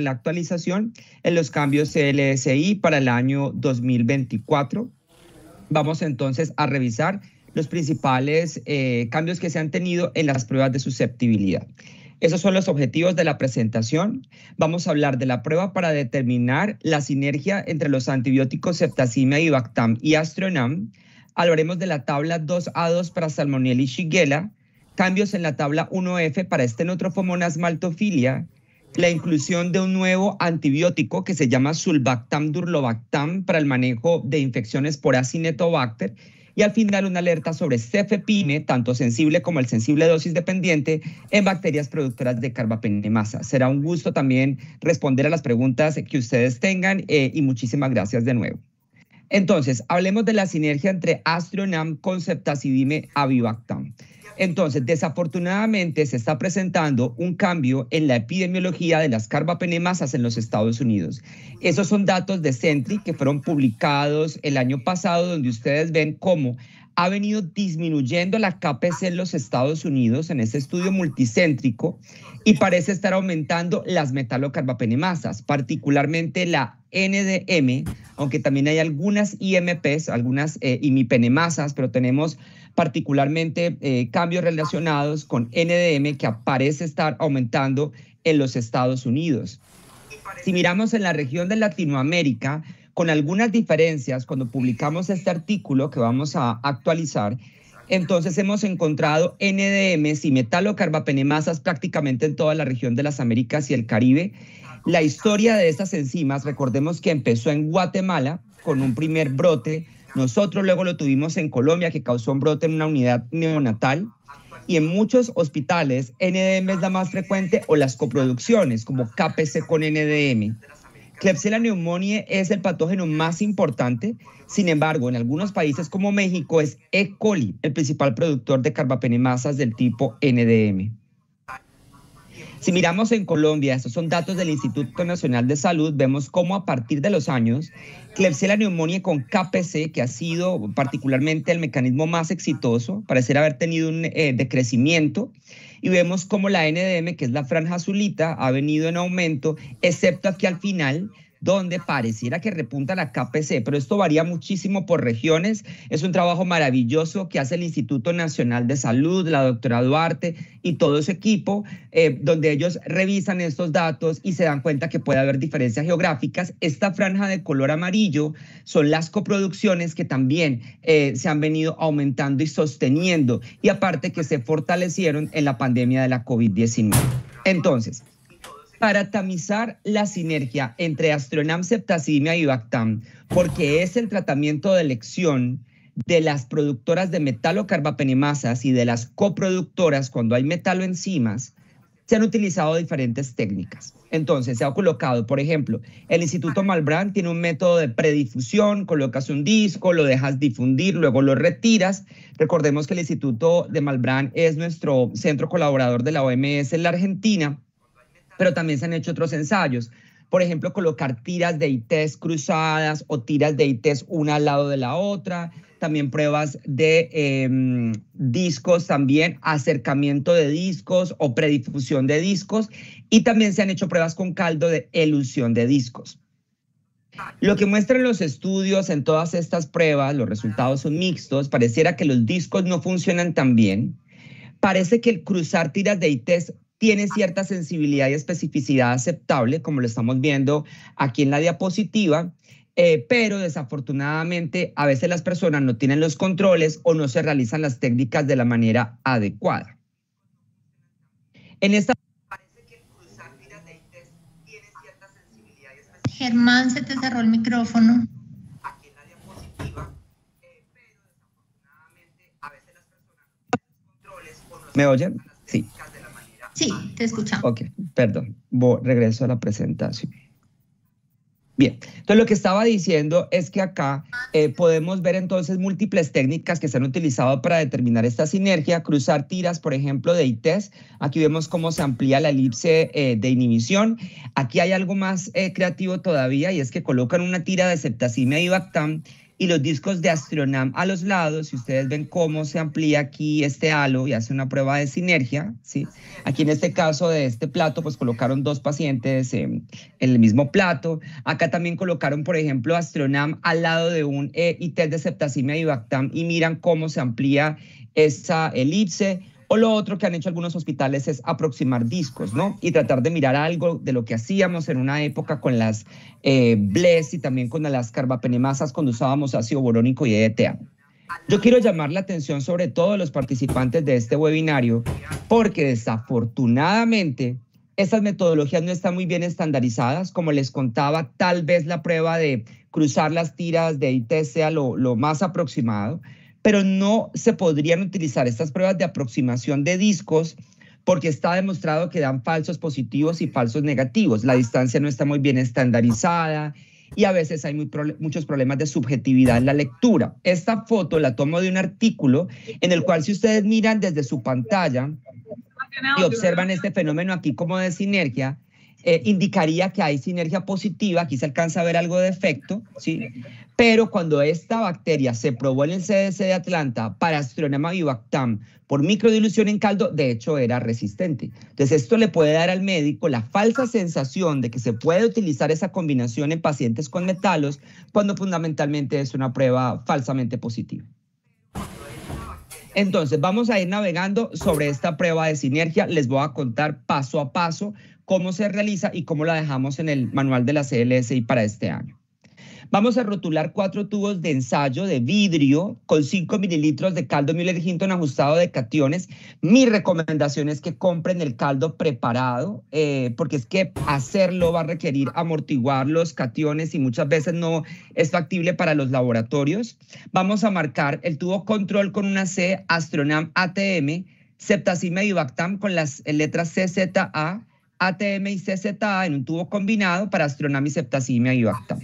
la actualización en los cambios CLSI para el año 2024. Vamos entonces a revisar los principales eh, cambios que se han tenido en las pruebas de susceptibilidad. Esos son los objetivos de la presentación. Vamos a hablar de la prueba para determinar la sinergia entre los antibióticos y bactam y astronam. Hablaremos de la tabla 2A2 para salmonella y shigella, cambios en la tabla 1F para estenotrofomonas maltofilia, la inclusión de un nuevo antibiótico que se llama Sulbactam Durlobactam para el manejo de infecciones por Acinetobacter y al final una alerta sobre cefepime, tanto sensible como el sensible dosis dependiente, en bacterias productoras de carbapenemasa. Será un gusto también responder a las preguntas que ustedes tengan eh, y muchísimas gracias de nuevo. Entonces, hablemos de la sinergia entre Astronam, conceptacidime y Avivactam. Entonces, desafortunadamente se está presentando un cambio en la epidemiología de las carbapenemasas en los Estados Unidos. Esos son datos de Centri que fueron publicados el año pasado, donde ustedes ven cómo ha venido disminuyendo la KPC en los Estados Unidos en este estudio multicéntrico y parece estar aumentando las metalocarbapenemasas, particularmente la NDM, aunque también hay algunas IMPs, algunas eh, imipenemasas, pero tenemos particularmente eh, cambios relacionados con NDM que parece estar aumentando en los Estados Unidos. Si miramos en la región de Latinoamérica, con algunas diferencias, cuando publicamos este artículo que vamos a actualizar, entonces hemos encontrado NDMs y metalocarbapenemasas prácticamente en toda la región de las Américas y el Caribe. La historia de estas enzimas, recordemos que empezó en Guatemala con un primer brote nosotros luego lo tuvimos en Colombia, que causó un brote en una unidad neonatal. Y en muchos hospitales, NDM es la más frecuente o las coproducciones, como KPC con NDM. Klebsiella pneumoniae es el patógeno más importante. Sin embargo, en algunos países como México es E. coli, el principal productor de carbapenemasas del tipo NDM. Si miramos en Colombia, estos son datos del Instituto Nacional de Salud, vemos cómo a partir de los años, Klebsiella neumonía con KPC, que ha sido particularmente el mecanismo más exitoso, parecer haber tenido un eh, decrecimiento, y vemos cómo la NDM, que es la franja azulita, ha venido en aumento, excepto aquí al final donde pareciera que repunta la KPC, pero esto varía muchísimo por regiones. Es un trabajo maravilloso que hace el Instituto Nacional de Salud, la doctora Duarte y todo su equipo, eh, donde ellos revisan estos datos y se dan cuenta que puede haber diferencias geográficas. Esta franja de color amarillo son las coproducciones que también eh, se han venido aumentando y sosteniendo, y aparte que se fortalecieron en la pandemia de la COVID-19. Entonces, para tamizar la sinergia entre Astronam, Septasimia y Bactam, porque es el tratamiento de elección de las productoras de metalocarbapenemasas y de las coproductoras cuando hay metaloenzimas, se han utilizado diferentes técnicas. Entonces, se ha colocado, por ejemplo, el Instituto Malbrán tiene un método de predifusión, colocas un disco, lo dejas difundir, luego lo retiras. Recordemos que el Instituto de Malbrán es nuestro centro colaborador de la OMS en la Argentina pero también se han hecho otros ensayos. Por ejemplo, colocar tiras de ITES cruzadas o tiras de ITES una al lado de la otra, también pruebas de em, discos, también acercamiento de discos o predifusión de discos, y también se han hecho pruebas con caldo de elusión de discos. Lo que muestran los estudios en todas estas pruebas, los resultados son mixtos, pareciera que los discos no funcionan tan bien, parece que el cruzar tiras de ITES tiene cierta sensibilidad y especificidad aceptable, como lo estamos viendo aquí en la diapositiva, eh, pero desafortunadamente a veces las personas no tienen los controles o no se realizan las técnicas de la manera adecuada. En esta Germán, se te cerró el micrófono. ¿Me oyen? Sí. Sí, te escuchamos. Ok, perdón, regreso a la presentación. Bien, entonces lo que estaba diciendo es que acá eh, podemos ver entonces múltiples técnicas que se han utilizado para determinar esta sinergia, cruzar tiras, por ejemplo, de ITES. Aquí vemos cómo se amplía la elipse eh, de inhibición. Aquí hay algo más eh, creativo todavía y es que colocan una tira de septacime y Bactam y los discos de Astronam a los lados. Si ustedes ven cómo se amplía aquí este halo y hace una prueba de sinergia, ¿sí? Aquí en este caso de este plato, pues colocaron dos pacientes eh, en, el mismo plato. Acá también colocaron, por ejemplo, Astronam al lado de un e de septacimia y Bactam y miran cómo se amplía esa elipse. O lo otro que han hecho algunos hospitales es aproximar discos, ¿no? Y tratar de mirar algo de lo que hacíamos en una época con las eh, BLES y también con las carbapenemasas cuando usábamos ácido borónico y EDTA. Yo quiero llamar la atención sobre todo los participantes de este webinario porque desafortunadamente estas metodologías no están muy bien estandarizadas. Como les contaba, tal vez la prueba de cruzar las tiras de IT sea lo más aproximado pero no se podrían utilizar estas pruebas de aproximación de discos porque está demostrado que dan falsos positivos y falsos negativos. La distancia no está muy bien estandarizada y a veces hay muchos problemas de subjetividad en la lectura. Esta foto la tomo de un artículo en el cual si ustedes miran desde su pantalla y observan este fenómeno aquí como de sinergia, eh, indicaría que hay sinergia positiva, aquí se alcanza a ver algo de efecto, ¿sí? Pero cuando esta bacteria se probó en el CDC de Atlanta para astronema vivactam por microdilución en caldo, de hecho era resistente. Entonces esto le puede dar al médico la falsa sensación de que se puede utilizar esa combinación en pacientes con metalos cuando fundamentalmente es una prueba falsamente positiva. Entonces, vamos a ir navegando sobre esta prueba de sinergia. Les voy a contar paso a paso cómo se realiza y cómo la dejamos en el manual de la CLSI para este año. Vamos a rotular cuatro tubos de ensayo de vidrio con 5 mililitros de caldo Miller Hinton ajustado de cationes. Mi recomendación es que compren el caldo preparado, eh, porque es que hacerlo va a requerir amortiguar los cationes y muchas veces no es factible para los laboratorios. Vamos a marcar el tubo control con una C, Astronam ATM, Septacime y Bactam con las letras CZA ATM y CZA en un tubo combinado para y septasimia y Vactam.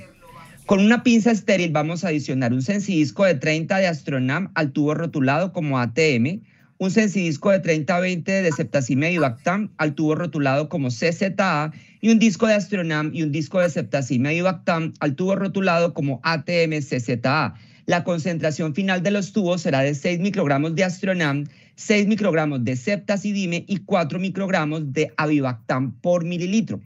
Con una pinza estéril vamos a adicionar un sensidisco de 30 de Astronam al tubo rotulado como ATM, un sensidisco de 30-20 de septasimia y Bactam al tubo rotulado como CZA y un disco de Astronam y un disco de septasimia y Bactam al tubo rotulado como ATM-CZA. La concentración final de los tubos será de 6 microgramos de Astronam, 6 microgramos de septacidime y 4 microgramos de avivactam por mililitro.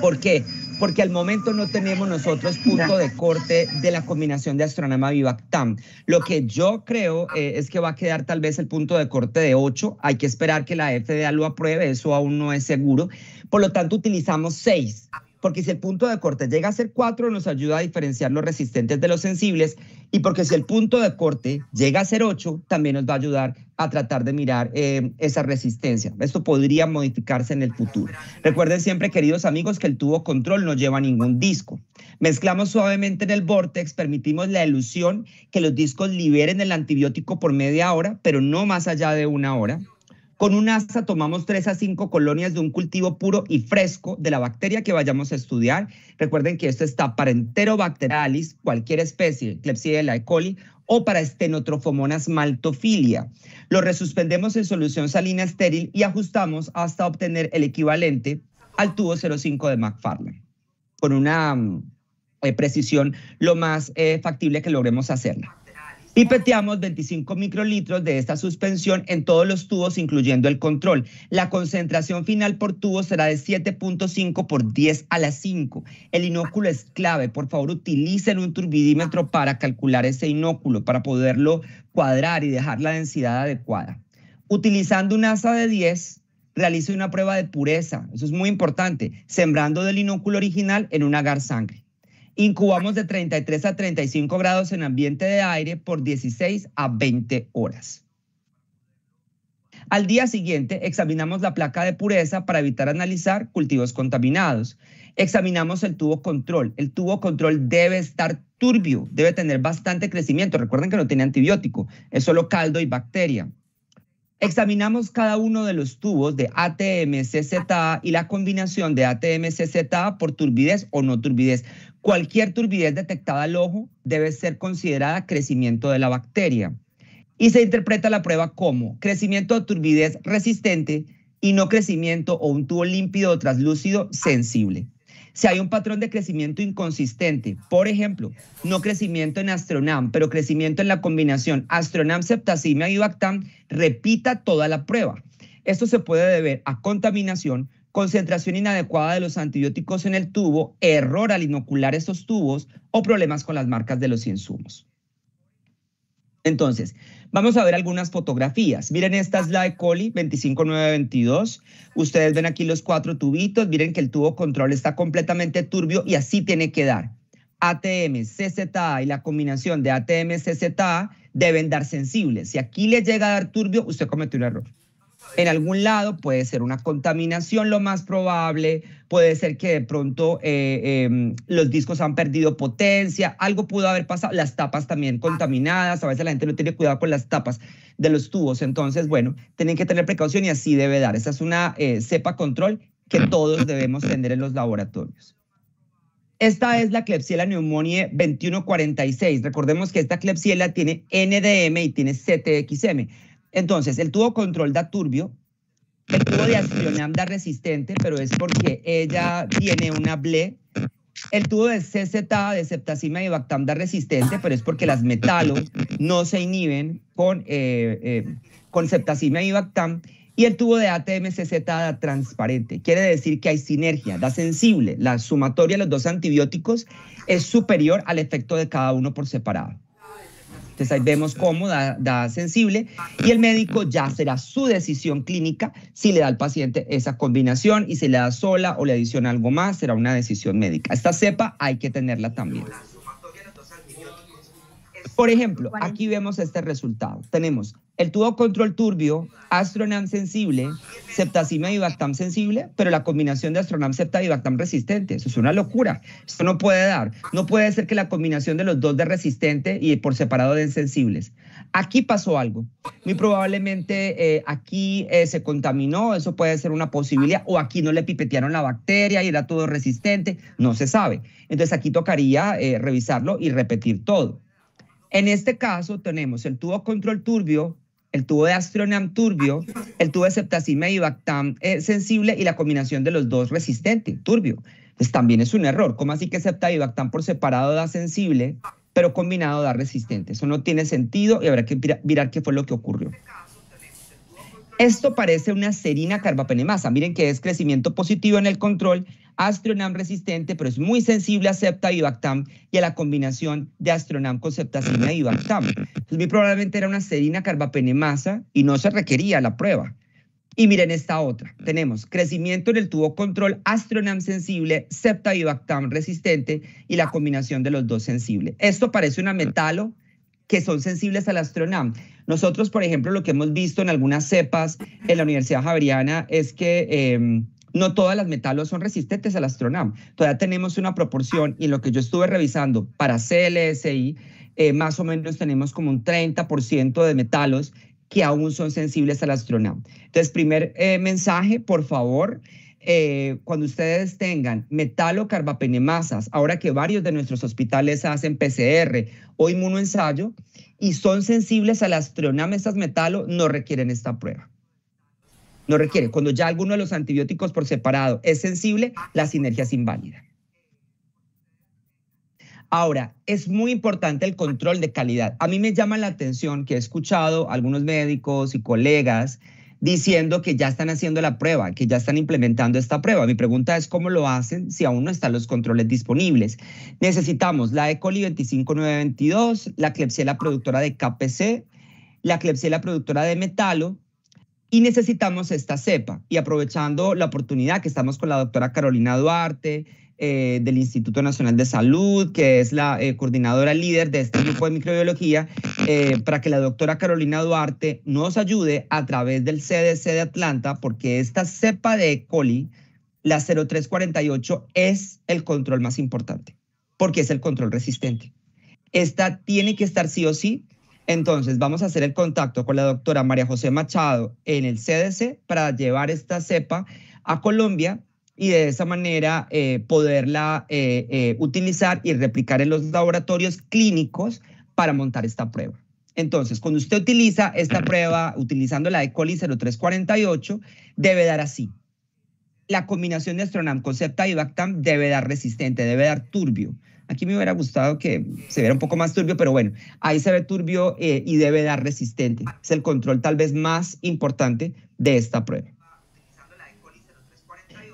¿Por qué? Porque al momento no tenemos nosotros punto de corte de la combinación de astronema Vivactam. Lo que yo creo eh, es que va a quedar tal vez el punto de corte de 8. Hay que esperar que la FDA lo apruebe, eso aún no es seguro. Por lo tanto, utilizamos 6 porque si el punto de corte llega a ser 4, nos ayuda a diferenciar los resistentes de los sensibles, y porque si el punto de corte llega a ser 8, también nos va a ayudar a tratar de mirar eh, esa resistencia. Esto podría modificarse en el futuro. Recuerden siempre, queridos amigos, que el tubo control no lleva ningún disco. Mezclamos suavemente en el vortex, permitimos la ilusión que los discos liberen el antibiótico por media hora, pero no más allá de una hora. Con un asa tomamos 3 a 5 colonias de un cultivo puro y fresco de la bacteria que vayamos a estudiar. Recuerden que esto está para Enterobacterialis, cualquier especie, Klebsiella, E. coli o para estenotrofomonas maltofilia. Lo resuspendemos en solución salina estéril y ajustamos hasta obtener el equivalente al tubo 05 de McFarland. con una mm, eh, precisión lo más eh, factible que logremos hacerla y 25 microlitros de esta suspensión en todos los tubos, incluyendo el control. La concentración final por tubo será de 7.5 por 10 a la 5. El inóculo es clave. Por favor, utilicen un turbidímetro para calcular ese inóculo, para poderlo cuadrar y dejar la densidad adecuada. Utilizando un asa de 10, realice una prueba de pureza. Eso es muy importante. Sembrando del inóculo original en un agar sangre. Incubamos de 33 a 35 grados en ambiente de aire por 16 a 20 horas. Al día siguiente, examinamos la placa de pureza para evitar analizar cultivos contaminados. Examinamos el tubo control. El tubo control debe estar turbio, debe tener bastante crecimiento. Recuerden que no tiene antibiótico, es solo caldo y bacteria. Examinamos cada uno de los tubos de ATM-CZA ah. y la combinación de ATM-CZA por turbidez o no turbidez. Cualquier turbidez detectada al ojo debe ser considerada crecimiento de la bacteria. Y se interpreta la prueba como crecimiento de turbidez resistente y no crecimiento o un tubo límpido o translúcido ah. sensible si hay un patrón de crecimiento inconsistente, por ejemplo, no crecimiento en Astronam, pero crecimiento en la combinación Astronam, septasimia y Bactam, repita toda la prueba. Esto se puede deber a contaminación, concentración inadecuada de los antibióticos en el tubo, error al inocular estos tubos o problemas con las marcas de los insumos. Entonces, vamos a ver algunas fotografías. Miren, esta es la de Coli 25922. Ustedes ven aquí los cuatro tubitos. Miren que el tubo control está completamente turbio y así tiene que dar. ATM, CZA y la combinación de ATM, CZA deben dar sensibles. Si aquí le llega a dar turbio, usted comete un error en algún lado, puede ser una contaminación lo más probable, puede ser que de pronto eh, em, los discos han perdido potencia, algo pudo haber pasado, las tapas también contaminadas, a veces la gente no tiene cuidado con las tapas de los tubos, entonces bueno, tienen que tener precaución y así debe dar. Esa es una eh, cepa control que todos debemos tener en los laboratorios. Esta es la Klebsiella pneumoniae 2146. Recordemos que esta Klebsiella tiene NDM y tiene CTXM entonces, el tubo control da turbio, el tubo de acción da resistente, pero es porque ella tiene una BLE. El tubo de CZA, de septacima y Bactam da resistente, pero es porque las metalos no se inhiben con, eh, eh con septacima y Bactam. Y el tubo de ATM da transparente. Quiere decir que hay sinergia, da sensible. La sumatoria de los dos antibióticos es superior al efecto de cada uno por separado. Entonces ahí vemos cómo da, sensible y el médico ya será su decisión clínica si le da al paciente esa combinación y si le da sola o le adiciona algo más, será una decisión médica. Esta cepa hay que tenerla también. Por ejemplo, aquí vemos este resultado. Tenemos el tubo control turbio, Astronam sensible, septacima y Bactam sensible, pero la combinación de Astronam septa y Bactam resistente. Eso es una locura. Esto no puede dar. No puede ser que la combinación de los dos de resistente y por separado de sensibles. Aquí pasó algo. Muy probablemente eh, aquí eh, se contaminó, eso puede ser una posibilidad, o aquí no le pipetearon la bacteria y era todo resistente, no se sabe. Entonces aquí tocaría eh, revisarlo y repetir todo. En este caso tenemos el tubo control turbio, el tubo de Astronam turbio, el tubo de septacime y Bactam eh, sensible y la combinación de los dos resistente, turbio. Pues también es un error. ¿Cómo así que Septa y Bactam por separado da sensible, pero combinado da resistente? Eso no tiene sentido y habrá que mirar qué fue lo que ocurrió. Esto parece una serina carbapenemasa. Miren que es crecimiento positivo en el control, Astronam resistente, pero es muy sensible a Septa y y a la combinación de Astronam con Septacina y muy probablemente era una serina carbapenemasa y no se requería la prueba. Y miren esta otra. Tenemos crecimiento en el tubo control, astronam sensible, septa y resistente y la combinación de los dos sensibles. Esto parece una metalo que son sensibles al astronam. Nosotros, por ejemplo, lo que hemos visto en algunas cepas en la Universidad Javeriana es que em, no todas las metalos son resistentes al astronam. Todavía tenemos una proporción y lo que yo estuve revisando para CLSI, eh, más o menos tenemos como un 30% de metalos que aún son sensibles al astronam. Entonces, primer eh, mensaje, por favor, eh, cuando ustedes tengan metalocarbapenemasas, ahora que varios de nuestros hospitales hacen PCR o inmunoensayo y son sensibles a las trionamesas metalo, no requieren esta prueba. No requieren. Cuando ya alguno de los antibióticos por separado es sensible, la sinergia es inválida. Ahora, es muy importante el control de calidad. A mí me llama la atención que he escuchado algunos médicos y colegas diciendo que ya están haciendo la prueba, que ya están implementando esta prueba. Mi pregunta es cómo lo hacen si aún no están los controles disponibles. Necesitamos la E. coli 25922, la Klebsiella productora de KPC, la Klebsiella productora de metalo y necesitamos esta cepa. Y aprovechando la oportunidad que estamos con la doctora Carolina Duarte, eh, del Instituto Nacional de Salud, que es la eh, coordinadora líder de este grupo de microbiología, eh, para que la doctora Carolina Duarte nos ayude a través del CDC de Atlanta, porque esta cepa de E. coli, la 0348, es el control más importante, porque es el control resistente. Esta tiene que estar sí o sí. Entonces, vamos a hacer el contacto con la doctora María José Machado en el CDC para llevar esta cepa a Colombia y de esa manera eh, poderla eh, eh, utilizar y replicar en los laboratorios clínicos para montar esta prueba. Entonces, cuando usted utiliza esta prueba utilizando la E. coli 0348, debe dar así. La combinación de Astronam, Concepta y Bactam debe dar resistente, debe dar turbio. Aquí me hubiera gustado que se viera un poco más turbio, pero bueno, ahí se ve turbio y debe dar resistente. Es el control tal vez más importante de esta prueba.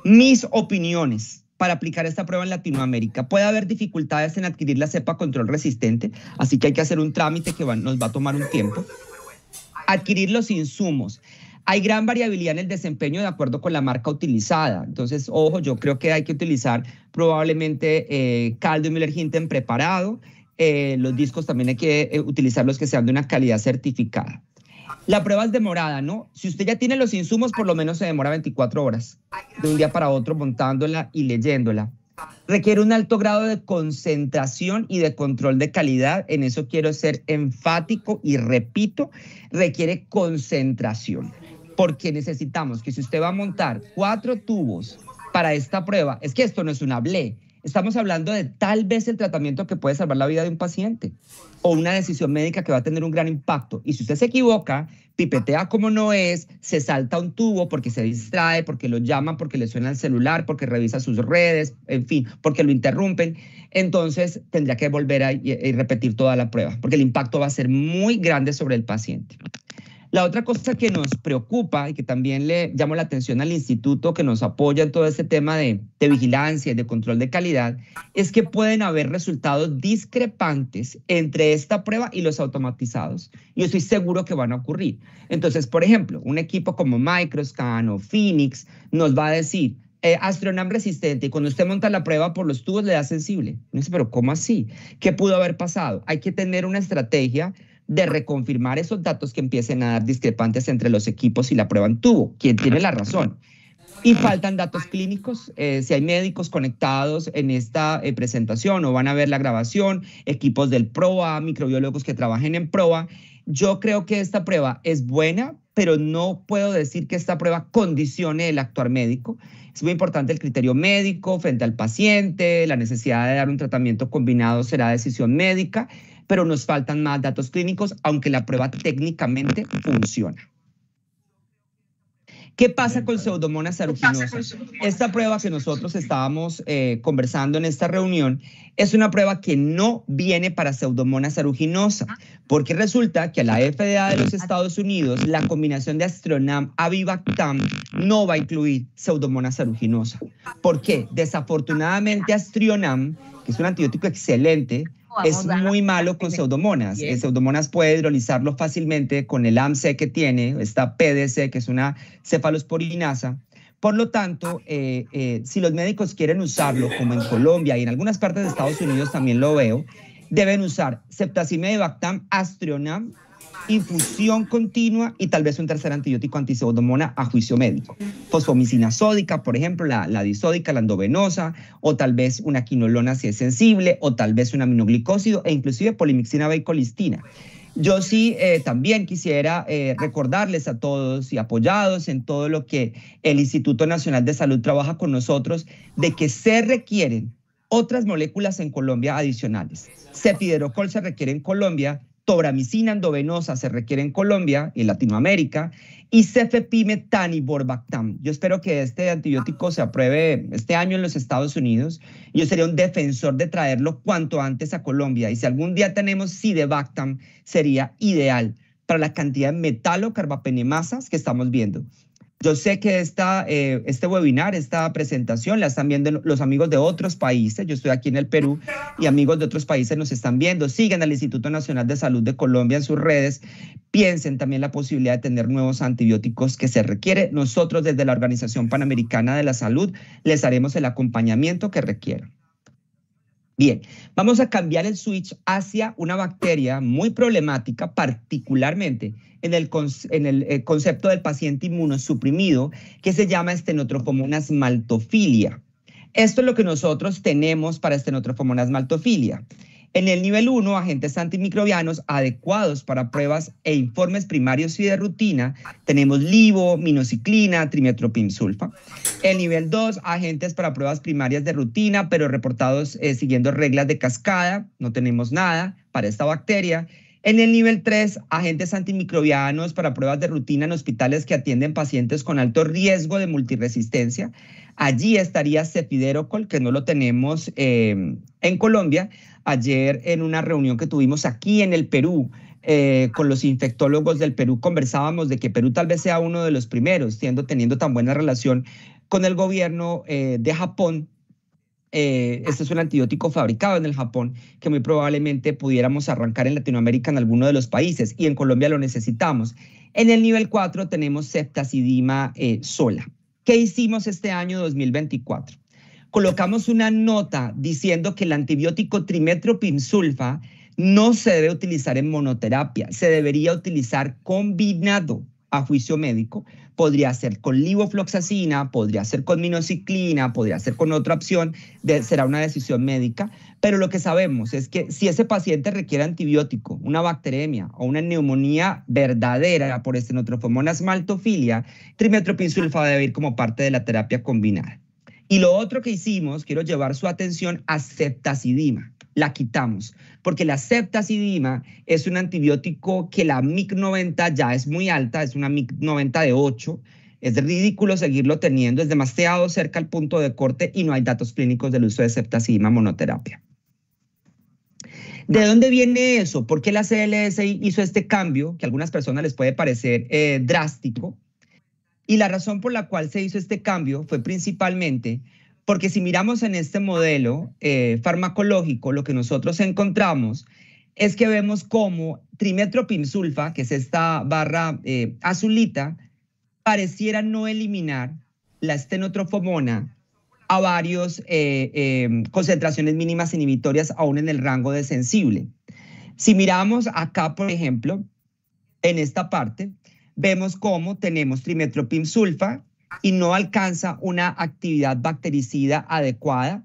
Mis opiniones para aplicar esta prueba en Latinoamérica. Puede haber dificultades en adquirir la cepa control resistente, así que hay que hacer un trámite que nos va a tomar un tiempo. Adquirir los insumos. Hay gran variabilidad en el desempeño de acuerdo con la marca utilizada. Entonces, ojo, yo creo que hay que utilizar probablemente eh, caldo y Müller en preparado. Eh, los discos también hay que utilizarlos eh, utilizar los que sean de una calidad certificada. La prueba es demorada, ¿no? Si usted ya tiene los insumos, por lo menos se demora 24 horas, de un día para otro montándola y leyéndola. Requiere un alto grado de concentración y de control de calidad, en eso quiero ser enfático y repito, requiere concentración, porque necesitamos que si usted va a montar cuatro tubos para esta prueba, es que esto no es una ble, estamos hablando de tal vez el tratamiento que puede salvar la vida de un paciente o una decisión médica que va a tener un gran impacto. Y si usted se equivoca, pipetea como no es, se salta un tubo porque se distrae, porque lo llaman, porque le suena el celular, porque revisa sus redes, en fin, porque lo interrumpen, entonces tendría que volver a, y repetir toda la prueba, porque el impacto va a ser muy grande sobre el paciente. La otra cosa que nos preocupa y que también le llamo la atención al instituto que nos apoya en todo este tema de, vigilancia y de control de calidad es que pueden haber resultados discrepantes entre esta prueba y los automatizados. Yo estoy seguro que van a ocurrir. Entonces, por ejemplo, un equipo como Microscan o Phoenix nos va a decir, eh, Astronam resistente y cuando usted monta la prueba por los tubos le da sensible. No pero ¿cómo así? ¿Qué pudo haber pasado? Hay que tener una estrategia de reconfirmar esos datos que empiecen a dar discrepantes entre los equipos y la prueba en tubo. ¿Quién tiene la razón? Y faltan datos clínicos, eh, si hay médicos conectados en esta eh, presentación o van a ver la grabación, equipos del PROA, microbiólogos que trabajen en PROA. Yo creo que esta prueba es buena, pero no puedo decir que esta prueba condicione el actuar médico. Es muy importante el criterio médico frente al paciente, la necesidad de dar un tratamiento combinado será decisión médica, pero nos faltan más datos clínicos, aunque la prueba técnicamente funciona. ¿Qué pasa con pseudomonas aeruginosa? Esta prueba que nosotros estábamos eh, conversando en esta reunión es una prueba que no viene para pseudomonas aeruginosa, porque resulta que a la FDA de los Estados Unidos la combinación de Astronam Avivactam no va a incluir pseudomonas aeruginosa. ¿Por qué? Desafortunadamente Astrionam, que es un antibiótico excelente, es muy malo con pseudomonas. Pseudomonas puede hidrolizarlo fácilmente con el AMC que tiene, esta PDC, que es una cefalosporinasa. Por lo tanto, eh, eh, si los médicos quieren usarlo, como en Colombia y en algunas partes de Estados Unidos también lo veo, deben usar y bactam, astrionam infusión continua y tal vez un tercer antibiótico antiseudomona a juicio médico. Fosfomicina sódica, por ejemplo, la, disódica, la endovenosa, o tal vez una quinolona si es sensible, o tal vez un aminoglicósido, e inclusive polimixina colistina Yo sí eh, también quisiera eh, recordarles a todos y apoyados en todo lo que el Instituto Nacional de Salud trabaja con nosotros, de que se requieren otras moléculas en Colombia adicionales. Cepiderocol se requiere en Colombia tobramicina endovenosa se requiere en Colombia y Latinoamérica, y cefepime borbactam. Yo espero que este antibiótico se apruebe este año en los Estados Unidos. Yo sería un defensor de traerlo cuanto antes a Colombia. Y si algún día tenemos cidebactam sería ideal para la cantidad de carbapenemasas que estamos viendo. Yo sé que esta, eh, este webinar, esta presentación la están viendo los amigos de otros países. Yo estoy aquí en el Perú y amigos de otros países nos están viendo. Siguen al Instituto Nacional de Salud de Colombia en sus redes. Piensen también la posibilidad de tener nuevos antibióticos que se requiere. Nosotros desde la Organización Panamericana de la Salud les haremos el acompañamiento que requieran. Bien, vamos a cambiar el switch hacia una bacteria muy problemática, particularmente en el, eh, concepto del paciente inmunosuprimido, que se llama estenotrofomonas maltofilia. Esto es lo que nosotros tenemos para estenotrofomonas maltofilia. En el nivel 1, agentes antimicrobianos adecuados para pruebas e informes primarios y de rutina, tenemos LIVO, minociclina, sulfa. El nivel 2, agentes para pruebas primarias de rutina, pero reportados eh, siguiendo reglas de cascada, no tenemos nada para esta bacteria. En el nivel 3, agentes antimicrobianos para pruebas de rutina en hospitales que atienden pacientes con alto riesgo de multiresistencia. Allí estaría cefiderocol, que no lo tenemos em, en Colombia. Ayer en una reunión que tuvimos aquí en el Perú eh, con los infectólogos del Perú conversábamos de que Perú tal vez sea uno de los primeros, teniendo tan buena relación con el gobierno eh, de Japón eh, este es un antibiótico fabricado en el Japón que muy probablemente pudiéramos arrancar en Latinoamérica en alguno de los países y en Colombia lo necesitamos. En el nivel 4 tenemos septacidima eh, sola. ¿Qué hicimos este año 2024? Colocamos una nota diciendo que el antibiótico trimetropinsulfa no se debe utilizar en monoterapia, se debería utilizar combinado a juicio médico podría ser con livofloxacina podría ser con minociclina, podría ser con otra opción, será una decisión médica, pero lo que sabemos es que si ese paciente requiere antibiótico, una bacteremia o una neumonía verdadera por estenotrofomonas maltofilia, trimetropinsulfa debe ir como parte de la terapia combinada. Y lo otro que hicimos, quiero llevar su atención a ceftazidima la quitamos porque la septacidima es un antibiótico que la MIC90 ya es muy alta, es una MIC90 de 8. Es ridículo seguirlo teniendo, es demasiado cerca al punto de corte y no hay datos clínicos del uso de septacidima monoterapia. ¿De dónde viene eso? ¿Por qué la CLSI hizo este cambio que a algunas personas les puede parecer eh, drástico? Y la razón por la cual se hizo este cambio fue principalmente porque si miramos en este modelo eh, farmacológico, lo que nosotros encontramos es que vemos cómo sulfa, que es esta barra eh, azulita, pareciera no eliminar la estenotrofomona a varias eh, concentraciones mínimas inhibitorias aún en el rango de sensible. Si miramos acá, por ejemplo, en esta parte, vemos cómo tenemos sulfa, y no alcanza una actividad bactericida adecuada.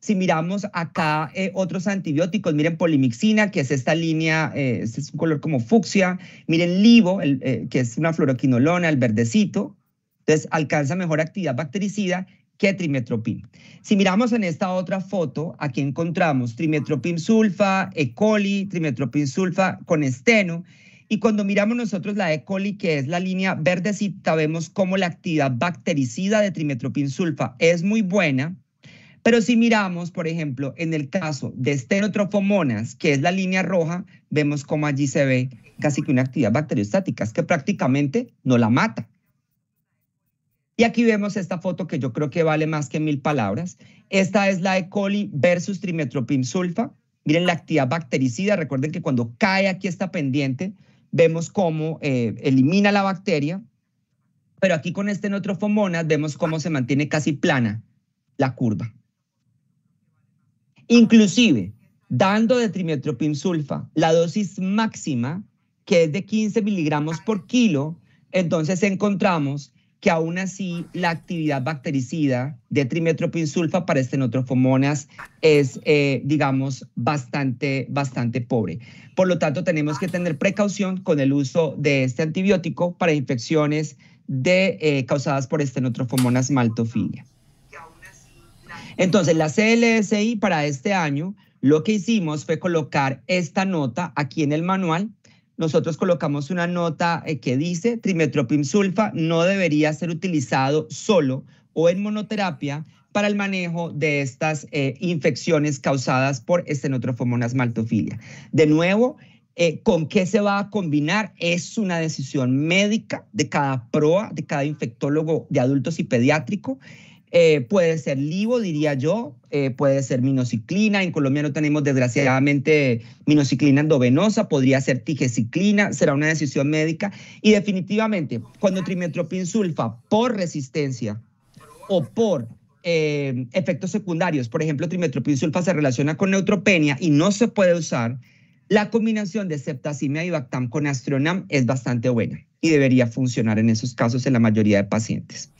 Si miramos acá eh, otros antibióticos, miren polimixina, que es esta línea, eh, este es un color como fucsia, miren libo, eh, que es una fluoroquinolona, el verdecito, entonces alcanza mejor actividad bactericida que trimetropin. Si miramos en esta otra foto, aquí encontramos trimetropin sulfa, E. coli, trimetropin sulfa con esteno, y cuando miramos nosotros la E. coli, que es la línea verdecita, vemos cómo la actividad bactericida de trimetropinsulfa es muy buena, pero si miramos, por ejemplo, en el caso de estenotrofomonas, que es la línea roja, vemos cómo allí se ve casi que una actividad bacteriostática, es que prácticamente no la mata. Y aquí vemos esta foto que yo creo que vale más que mil palabras. Esta es la E. coli versus trimetropinsulfa. Miren la actividad bactericida. Recuerden que cuando cae aquí esta pendiente, vemos cómo eh, elimina la bacteria, pero aquí con este neutrofomonas vemos cómo se mantiene casi plana la curva. Inclusive, dando de sulfa la dosis máxima, que es de 15 miligramos por kilo, entonces encontramos que aún así la actividad bactericida de trimetropinsulfa para estenotrofomonas es, eh, digamos, bastante, bastante pobre. Por lo tanto, tenemos que tener precaución con el uso de este antibiótico para infecciones de, eh, causadas por estenotrofomonas maltofilia. Entonces, la CLSI para este año, lo que hicimos fue colocar esta nota aquí en el manual nosotros colocamos una nota eh, que dice sulfa no debería ser utilizado solo o en monoterapia para el manejo de estas eh, infecciones causadas por estenotrofomonas maltofilia. De nuevo, eh, con qué se va a combinar es una decisión médica de cada proa, de cada infectólogo de adultos y pediátrico. Eh, puede ser Livo, diría yo, eh, puede ser minociclina. En Colombia no tenemos desgraciadamente minociclina endovenosa, podría ser tigeciclina, será una decisión médica. Y definitivamente, cuando trimetropin sulfa por resistencia o por eh, efectos secundarios, por ejemplo, trimetropin sulfa se relaciona con neutropenia y no se puede usar, la combinación de septacemia y Bactam con Astronam es bastante buena y debería funcionar en esos casos en la mayoría de pacientes.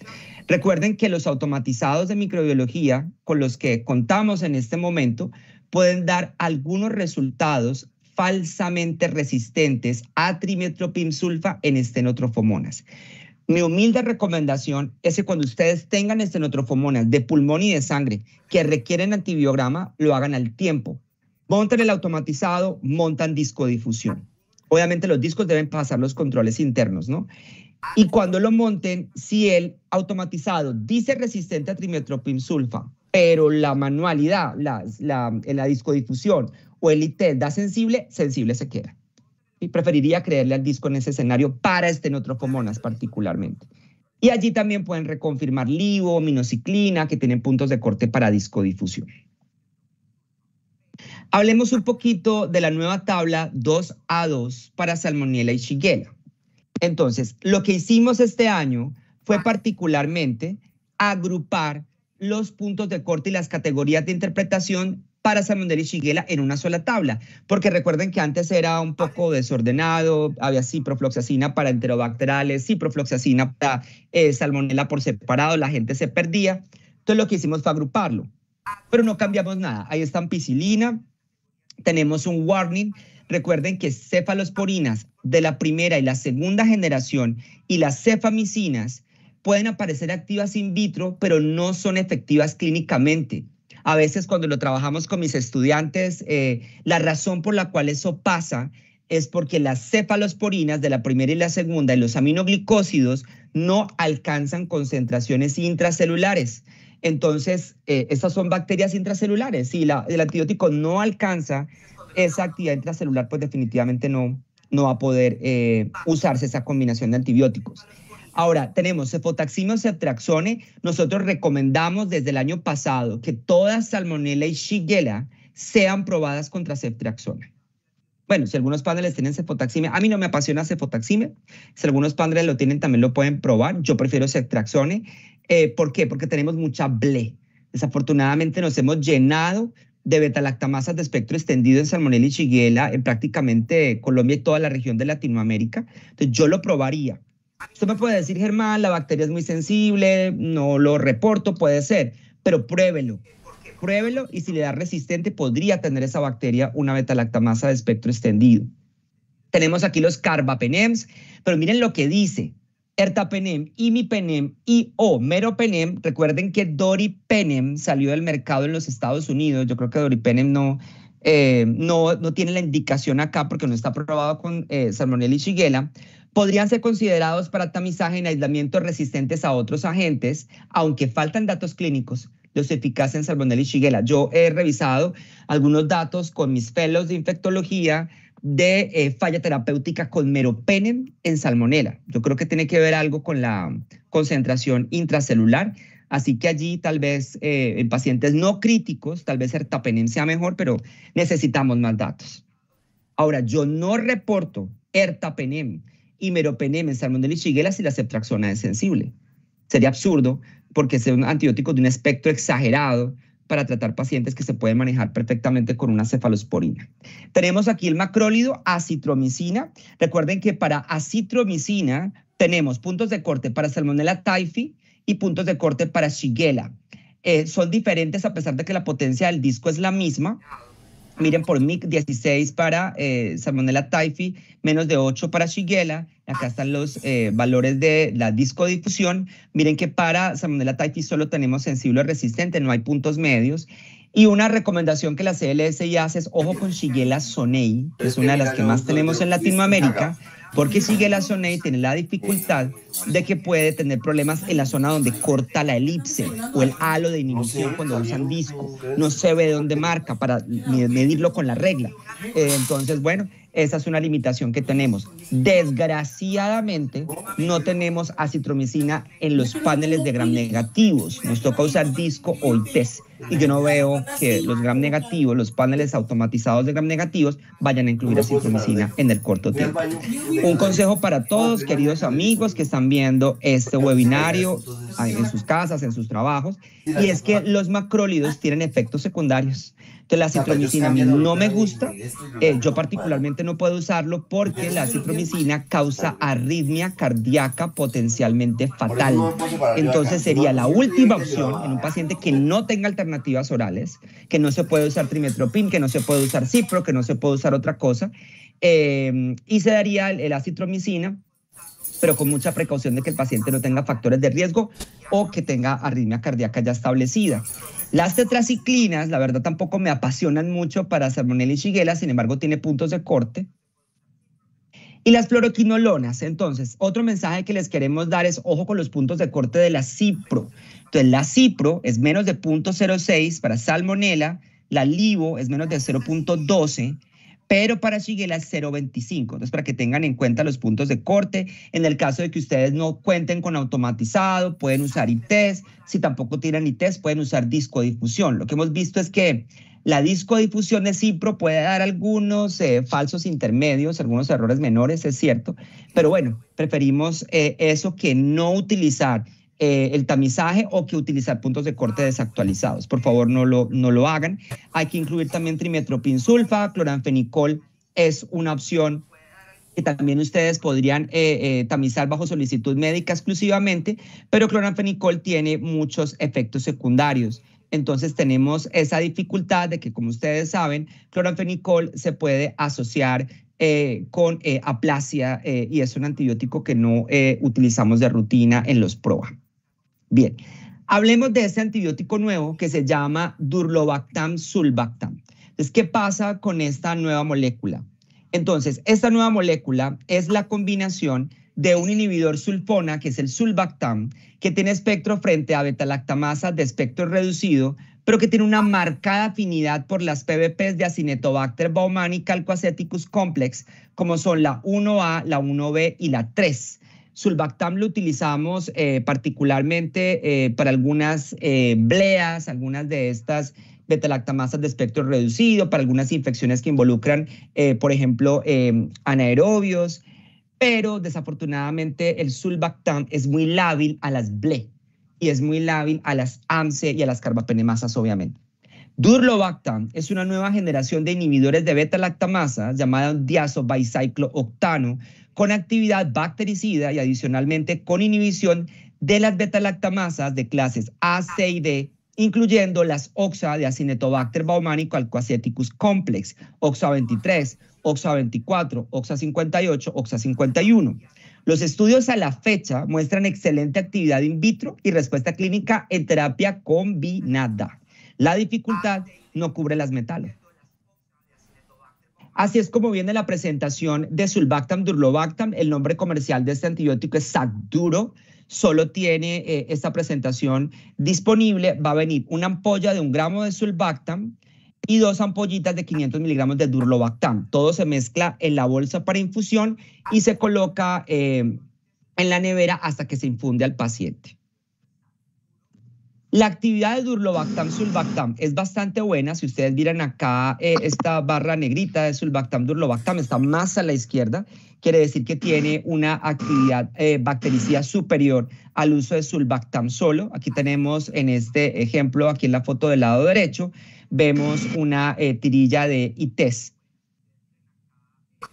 Recuerden que los automatizados de microbiología con los que contamos en este momento pueden dar algunos resultados falsamente resistentes a sulfa en estenotrofomonas. Mi humilde recomendación es que cuando ustedes tengan estenotrofomonas de pulmón y de sangre que requieren antibiograma, lo hagan al tiempo. Montan el automatizado, montan discodifusión. Obviamente los discos deben pasar los controles internos, ¿no? Y cuando lo monten, si el automatizado dice resistente a sulfa, pero la manualidad, la, la, discodifusión o el IT da sensible, sensible se queda. Y preferiría creerle al disco en ese escenario para este estenotrofomonas particularmente. Y allí también pueden reconfirmar libo, minociclina, que tienen puntos de corte para discodifusión. Hablemos un poquito de la nueva tabla 2A2 para salmonella y shigella. Entonces, lo que hicimos este año fue ah. particularmente agrupar los puntos de corte y las categorías de interpretación para salmonella y shiguela en una sola tabla, porque recuerden que antes era un ah. poco desordenado, había ciprofloxacina para enterobacterales, ciprofloxacina para eh, salmonella por separado, la gente se perdía. Entonces lo que hicimos fue agruparlo, pero no cambiamos nada. Ahí están ampicilina. tenemos un warning Recuerden que cefalosporinas de la primera y la segunda generación y las cefamicinas pueden aparecer activas in vitro, pero no son efectivas clínicamente. A veces cuando lo trabajamos con mis estudiantes, eh, la razón por la cual eso pasa es porque las cefalosporinas de la primera y la segunda y los aminoglicósidos no alcanzan concentraciones intracelulares. Entonces, esas eh, estas son bacterias intracelulares. y el antibiótico no alcanza esa actividad intracelular pues definitivamente no, no va a poder eh, usarse esa combinación de antibióticos. Ahora, tenemos cefotaxime o ceftraxone. Nosotros recomendamos desde el año pasado que todas salmonella y shigella sean probadas contra ceftraxone. Bueno, si algunos padres tienen cefotaxime, a mí no me apasiona cefotaxime. Si algunos padres lo tienen, también lo pueden probar. Yo prefiero ceftraxone. Eh, ¿Por qué? Porque tenemos mucha ble. Desafortunadamente nos hemos llenado de betalactamasas de espectro extendido en salmonella y Chiguela, en prácticamente Colombia y toda la región de Latinoamérica. Entonces yo lo probaría. Usted me puede decir, Germán, la bacteria es muy sensible, no lo reporto, puede ser, pero pruébelo. Pruébelo y si le da resistente podría tener esa bacteria una betalactamasa de espectro extendido. Tenemos aquí los carbapenems, pero miren lo que dice. Ertapenem, Imipenem y o Meropenem. Recuerden que Doripenem salió del mercado en los Estados Unidos. Yo creo que Doripenem no, eh, no, no tiene la indicación acá porque no está aprobado con eh, Salmonella y Shiguela, Podrían ser considerados para tamizaje en aislamiento resistentes a otros agentes, aunque faltan datos clínicos los eficaces en Salmonella y Shiguela. Yo he revisado algunos datos con mis fellows de infectología de eh, falla terapéutica con meropenem en salmonela. Yo creo que tiene que ver algo con la concentración intracelular. Así que allí tal vez eh, en pacientes no críticos, tal vez ertapenem sea mejor, pero necesitamos más datos. Ahora, yo no reporto ertapenem y meropenem en salmonella y shigella si la ceftriaxona es sensible. Sería absurdo porque es un antibiótico de un espectro exagerado, para tratar pacientes que se pueden manejar perfectamente con una cefalosporina. Tenemos aquí el macrólido acitromicina. Recuerden que para acitromicina tenemos puntos de corte para Salmonella typhi y puntos de corte para Shigella. Eh, son diferentes a pesar de que la potencia del disco es la misma, Miren por MIC 16 para eh, Salmonella typhi, menos de 8 para Shigella. Acá están los eh, valores de la discodifusión. Miren que para Salmonella typhi solo tenemos sensible resistente, no hay puntos medios. Y una recomendación que la CLSI hace es ojo con Shigella sonei, que es una de las que más tenemos en Latinoamérica porque sigue la zona y tiene la dificultad de que puede tener problemas en la zona donde corta la elipse o el halo de inhibición cuando usan disco. No se ve dónde marca para medirlo con la regla. Eh, entonces, bueno, esa es una limitación que tenemos. Desgraciadamente, no tenemos acitromicina en los paneles de gram negativos. Nos toca usar disco o test y yo no veo que los gram negativos, los paneles automatizados de gram negativos, vayan a incluir acitromicina en el corto tiempo. Un consejo para todos, queridos amigos que están viendo este webinario en sus casas, en sus trabajos, y es que los macrólidos tienen efectos secundarios. Entonces la citromicina a mí no me gusta, eh, yo particularmente no puedo usarlo porque la citromicina causa arritmia cardíaca potencialmente fatal. Entonces sería la última opción en un paciente que no tenga alternativa alternativas orales, que no se puede usar trimetropin, que no se puede usar cipro, que no se puede usar otra cosa, eh, y se daría el, el acitromicina, pero con mucha precaución de que el paciente no tenga factores de riesgo o que tenga arritmia cardíaca ya establecida. Las tetraciclinas, la verdad, tampoco me apasionan mucho para salmonella y shigella, sin embargo, tiene puntos de corte. Y las fluoroquinolonas, entonces, otro mensaje que les queremos dar es ojo con los puntos de corte de la cipro. Entonces, la Cipro es menos de 0.06 para salmonela, la Livo es menos de 0.12, pero para Shigella es 0.25. Entonces, para que tengan en cuenta los puntos de corte, en el caso de que ustedes no cuenten con automatizado, pueden usar ITES, si tampoco tienen ITES, pueden usar disco difusión. Lo que hemos visto es que la discodifusión de Cipro puede dar algunos eh, falsos intermedios, algunos errores menores, es cierto, pero bueno, preferimos eh, eso que no utilizar eh, el tamizaje o que utilizar puntos de corte desactualizados. Por favor, no lo, no lo hagan. Hay que incluir también trimetropinsulfa, cloranfenicol es una opción que también ustedes podrían eh, eh, tamizar bajo solicitud médica exclusivamente, pero cloranfenicol tiene muchos efectos secundarios. Entonces tenemos esa dificultad de que, como ustedes saben, cloranfenicol se puede asociar con aplasia y es un antibiótico que no utilizamos de rutina en los PROA. Bien, hablemos de este antibiótico nuevo que se llama Durlobactam Sulbactam. Entonces, ¿qué pasa con esta nueva molécula? Entonces, esta nueva molécula es la combinación de un inhibidor sulfona, que es el sulbactam, que tiene espectro frente a beta-lactamasa de espectro reducido, pero que tiene una marcada afinidad por las PBPs de Acinetobacter baumannii, Calcoaceticus complex, como son la 1A, la 1B y la 3. Sulbactam lo utilizamos eh, particularmente eh, para algunas eh, bleas, algunas de estas betalactamasas de espectro reducido, para algunas infecciones que involucran, por ejemplo, anaerobios, pero desafortunadamente el Sulbactam es muy lábil a las BLE y es muy lábil a las AMSE y a las carbapenemasas, obviamente. Durlobactan es una nueva generación de inhibidores de beta-lactamasa llamada diazo-bicyclo-octano con actividad bactericida y adicionalmente con inhibición de las beta-lactamasas de clases A, C y D, incluyendo las OXA de Acinetobacter baumanico alcoaceticus complex, OXA 23, OXA 24, OXA 58, OXA 51. Los estudios a la fecha muestran excelente actividad in vitro y respuesta clínica en terapia combinada. La dificultad no cubre las metales. Así es como viene la presentación de Sulbactam Durlobactam. El nombre comercial de este antibiótico es duro Solo tiene eh, esta presentación disponible. Va a venir una ampolla de un gramo de Sulbactam y dos ampollitas de 500 miligramos de Durlobactam. Todo se mezcla en la bolsa para infusión y se coloca eh, en la nevera hasta que se infunde al paciente. La actividad de Durlobactam Sulbactam es bastante buena. Si ustedes miran acá, eh, esta barra negrita de Sulbactam Durlobactam está más a la izquierda. Quiere decir que tiene una actividad eh, bactericida superior al uso de Sulbactam solo. Aquí tenemos en este ejemplo, aquí en la foto del lado derecho, vemos una eh, tirilla de ITES.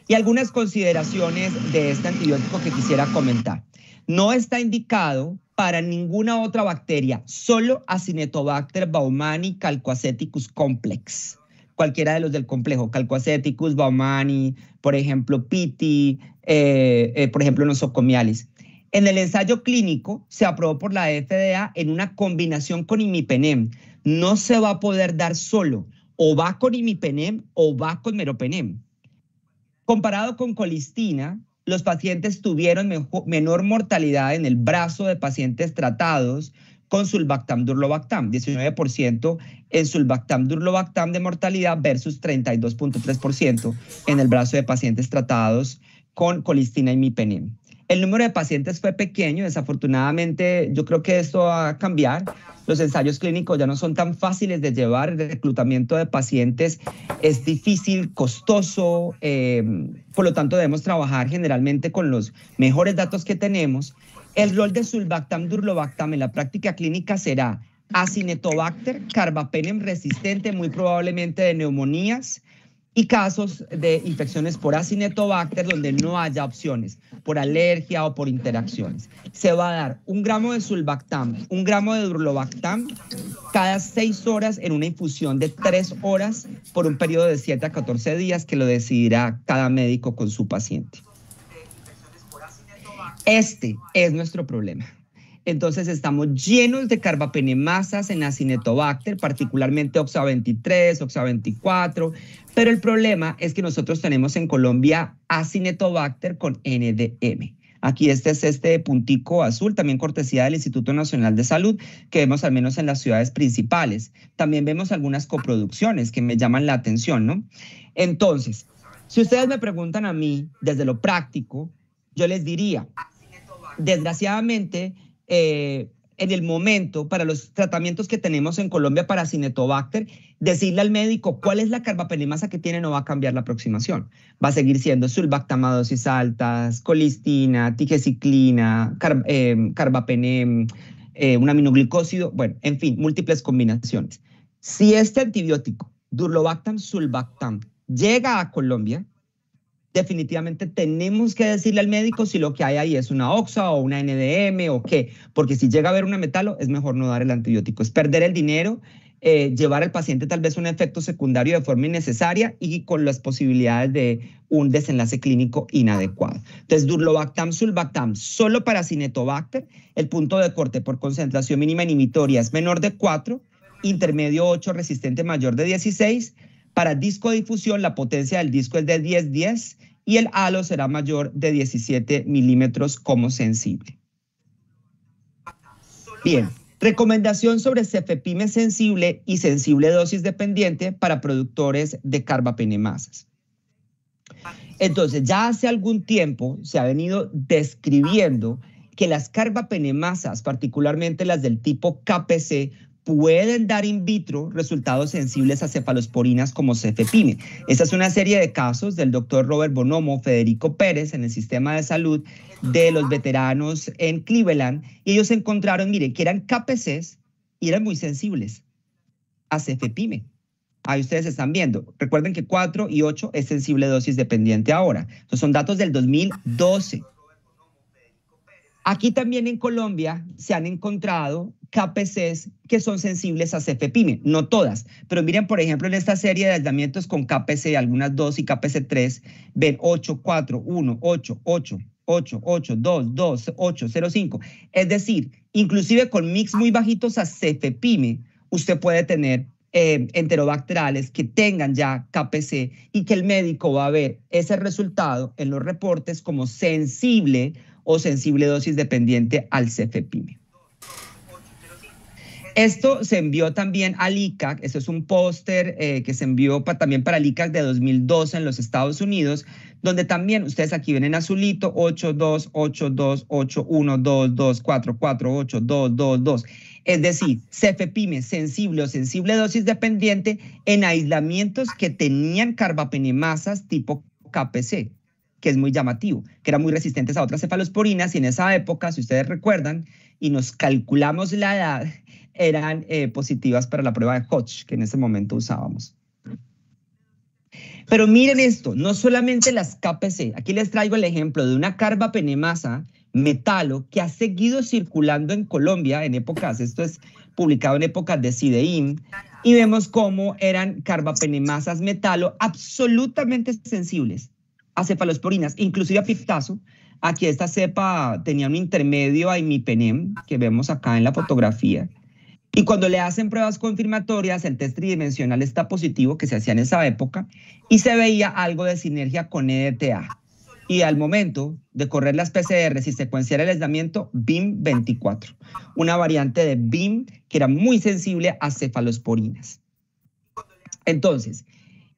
Y algunas consideraciones de este antibiótico que quisiera comentar. No está indicado para ninguna otra bacteria, solo Acinetobacter baumani calcoaceticus complex. Cualquiera de los del complejo, calcoaceticus baumani, por ejemplo, piti, eh, eh, por ejemplo, nosocomialis. En el ensayo clínico se aprobó por la FDA en una combinación con imipenem. No se va a poder dar solo, o va con imipenem o va con meropenem. Comparado con colistina, los pacientes tuvieron menor mortalidad en el brazo de pacientes tratados con sulbactam durlobactam, 19% en sulbactam durlobactam de mortalidad versus 32.3% en el brazo de pacientes tratados con colistina y mipenim. El número de pacientes fue pequeño, desafortunadamente yo creo que esto va a cambiar. Los ensayos clínicos ya no son tan fáciles de llevar, el reclutamiento de pacientes es difícil, costoso, eh, por lo tanto debemos trabajar generalmente con los mejores datos que tenemos. El rol de sulbactam durlobactam en la práctica clínica será acinetobacter, carbapenem resistente, muy probablemente de neumonías, y casos de infecciones por Acinetobacter donde no haya opciones, por alergia o por interacciones. Se va a dar un gramo de Sulbactam, un gramo de Durlobactam cada seis horas en una infusión de tres horas por un periodo de 7 a 14 días que lo decidirá cada médico con su paciente. Este es nuestro problema. Entonces estamos llenos de carbapenemasas en acinetobacter, particularmente OXA 23, OXA 24, pero el problema es que nosotros tenemos en Colombia acinetobacter con NDM. Aquí este es este puntico azul, también cortesía del Instituto Nacional de Salud, que vemos al menos en las ciudades principales. También vemos algunas coproducciones que me llaman la atención, ¿no? Entonces, si ustedes me preguntan a mí desde lo práctico, yo les diría, desgraciadamente, eh, en el momento para los tratamientos que tenemos en Colombia para Cinetobacter, decirle al médico cuál es la carbapenemasa que tiene no va a cambiar la aproximación. Va a seguir siendo sulbactamadosis altas, colistina, tigeciclina, em, carbapenem, eh, un aminoglicósido, bueno, en fin, múltiples combinaciones. Si este antibiótico, durlobactam, sulbactam, llega a Colombia, definitivamente tenemos que decirle al médico si lo que hay ahí es una OXA o una NDM o qué, porque si llega a haber una metalo, es mejor no dar el antibiótico, es perder el dinero, eh, llevar al paciente tal vez un efecto secundario de forma innecesaria y con las posibilidades de un desenlace clínico inadecuado. Entonces, durlobactam, sulbactam, solo para cinetobacter, el punto de corte por concentración mínima inhibitoria es menor de 4, intermedio 8, resistente mayor de 16, para disco de difusión, la potencia del disco es de 10-10 y el halo será mayor de 17 milímetros como sensible. Bien, recomendación sobre cefepime sensible y sensible dosis dependiente para productores de carbapenemasas. Entonces, ya hace algún tiempo se ha venido describiendo que las carbapenemasas, particularmente las del tipo KPC, pueden dar in vitro resultados sensibles a cefalosporinas como cefepime. Esta es una serie de casos del doctor Robert Bonomo, Federico Pérez en el sistema de salud de los veteranos en Cleveland y ellos encontraron, miren, que eran KPCs y eran muy sensibles a cefepime. Ahí ustedes están viendo. Recuerden que 4 y 8 es sensible dosis dependiente ahora. son datos del 2012. Aquí también en Colombia se han encontrado KPCs que son sensibles a CFPYME, no todas, pero miren, por ejemplo, en esta serie de aislamientos con KPC, algunas 2 y KPC3, ven 8, 4, 1, 8, 8, 8, 8, 2, 2, 8, 0, 5. Es decir, inclusive con mix muy bajitos a CFPYME, usted puede tener eh, enterobacterales que tengan ya KPC y que el médico va a ver ese resultado en los reportes como sensible o sensible dosis dependiente al CFPYME. Esto se envió también al ICAC, esto es un póster eh, que se envió también para el ICAC de 2012 en los Estados Unidos, donde también ustedes aquí ven en azulito 82828122448222. Es decir, CFPIME sensible o sensible dosis dependiente en aislamientos que tenían carbapenemasas tipo KPC, que es muy llamativo, que eran muy resistentes a otras cefalosporinas y en esa época, si ustedes recuerdan, y nos calculamos la edad, eran eh, positivas para la prueba de Hodge que en ese momento usábamos. Pero miren esto, no solamente las KPC, aquí les traigo el ejemplo de una carbapenemasa metalo que ha seguido circulando en Colombia en épocas, esto es publicado en épocas de SIDEIM y vemos cómo eran carbapenemasas metalo absolutamente sensibles a cefalosporinas, inclusive a piptazo. Aquí esta cepa tenía un intermedio a imipenem que vemos acá en la fotografía. Y cuando le hacen pruebas confirmatorias, el test tridimensional está positivo que se hacía en esa época y se veía algo de sinergia con EDTA. Y al momento de correr las PCRs y secuenciar el aislamiento, BIM24, una variante de BIM que era muy sensible a cefalosporinas. Entonces,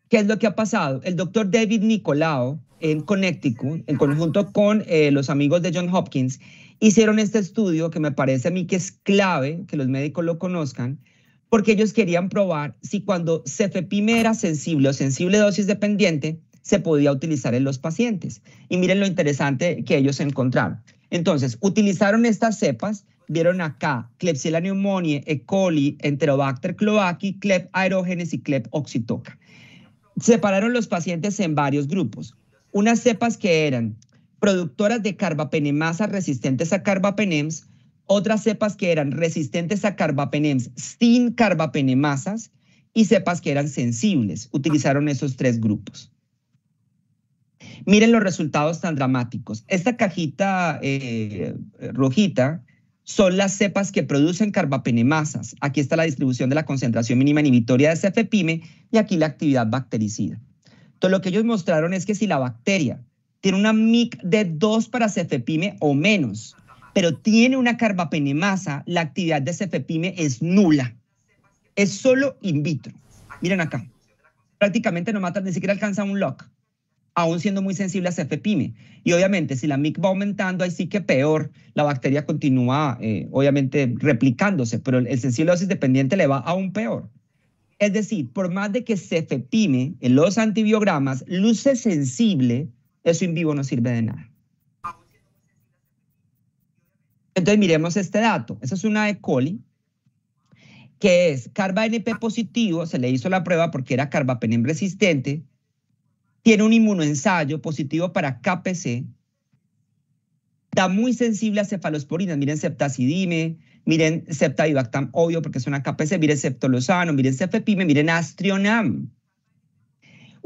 ¿qué es lo que ha pasado? El doctor David Nicolao en Connecticut, en conjunto con eh, los amigos de John Hopkins, hicieron este estudio que me parece a mí que es clave que los médicos lo conozcan, porque ellos querían probar si cuando cefepime era sensible o sensible dosis dependiente, se podía utilizar en los pacientes. Y miren lo interesante que ellos encontraron. Entonces, utilizaron estas cepas, vieron acá Klebsiella pneumoniae, E. coli, Enterobacter cloacae, Kleb aerógenes y Kleb oxitoca. Separaron los pacientes en varios grupos. Unas cepas que eran productoras de carbapenemasas resistentes a carbapenems, otras cepas que eran resistentes a carbapenems sin carbapenemasas y cepas que eran sensibles. Utilizaron esos tres grupos. Miren los resultados tan dramáticos. Esta cajita eh, rojita son las cepas que producen carbapenemasas. Aquí está la distribución de la concentración mínima inhibitoria de CFPime y aquí la actividad bactericida. Todo lo que ellos mostraron es que si la bacteria tiene una MIC de 2 para cefepime o menos, pero tiene una carbapenemasa, la actividad de cefepime es nula. Es solo in vitro. Miren acá. Prácticamente no mata, ni siquiera alcanza un lock, aún siendo muy sensible a cefepime. Y obviamente, si la MIC va aumentando, ahí sí que peor, la bacteria continúa, eh, obviamente, replicándose, pero el sensible dosis dependiente le va aún peor. Es decir, por más de que cefepime en los antibiogramas luce sensible, eso en vivo no sirve de nada. Entonces miremos este dato. Esa es una E. coli que es CARBA-NP positivo, se le hizo la prueba porque era carbapenem resistente, tiene un inmunoensayo positivo para KPC, está muy sensible a cefalosporinas, miren septacidime, miren septadivactam, obvio porque es una KPC, miren septolosano, miren cefepime, miren astrionam.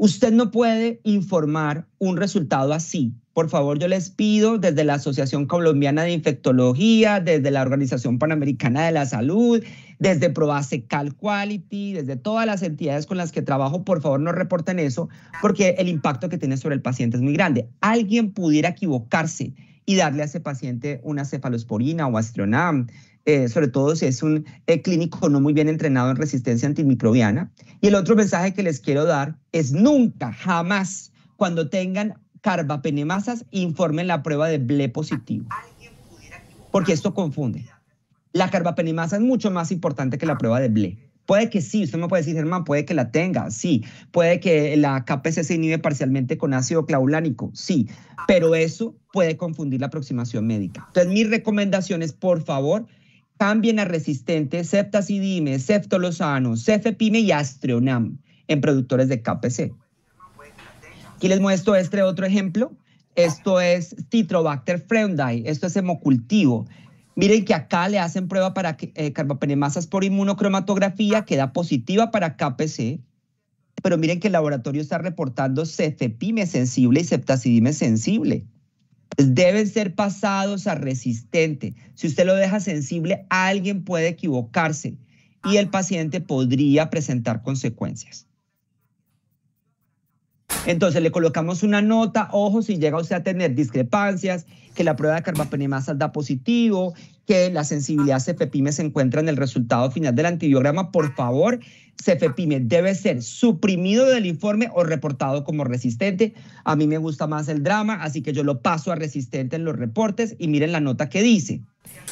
Usted no puede informar un resultado así. Por favor, yo les pido desde la Asociación Colombiana de Infectología, desde la Organización Panamericana de la Salud, desde Cal Quality, desde todas las entidades con las que trabajo, por favor no reporten eso, porque el impacto que tiene sobre el paciente es muy grande. Alguien pudiera equivocarse y darle a ese paciente una cefalosporina o astronam, eh, sobre todo si es un eh, clínico no muy bien entrenado en resistencia antimicrobiana. Y el otro mensaje que les quiero dar es nunca, jamás, cuando tengan carbapenemasas, informen la prueba de BLE positivo, porque esto confunde. La carbapenemasa es mucho más importante que la prueba de BLE. Puede que sí, usted me puede decir, Germán, puede que la tenga, sí. Puede que la KPC se inhibe parcialmente con ácido claulánico, sí. Pero eso puede confundir la aproximación médica. Entonces, mi recomendación es, por favor, Cambien a resistente ceftazidime, ceftolozano, cefepime y astreonam en productores de KPC. Aquí les muestro este otro ejemplo. Esto es Titrobacter freundai, esto es hemocultivo. Miren que acá le hacen prueba para eh, carbapenemasas por inmunocromatografía, queda positiva para KPC, pero miren que el laboratorio está reportando cefepime sensible y ceftazidime sensible deben ser pasados a resistente. Si usted lo deja sensible, alguien puede equivocarse y el paciente podría presentar consecuencias. Entonces le colocamos una nota, ojo, si llega usted a tener discrepancias, que la prueba de carbapenemasa da positivo, que la sensibilidad CFPIME se encuentra en el resultado final del antibiograma, por favor, CFPIME debe ser suprimido del informe o reportado como resistente. A mí me gusta más el drama, así que yo lo paso a resistente en los reportes y miren la nota que dice.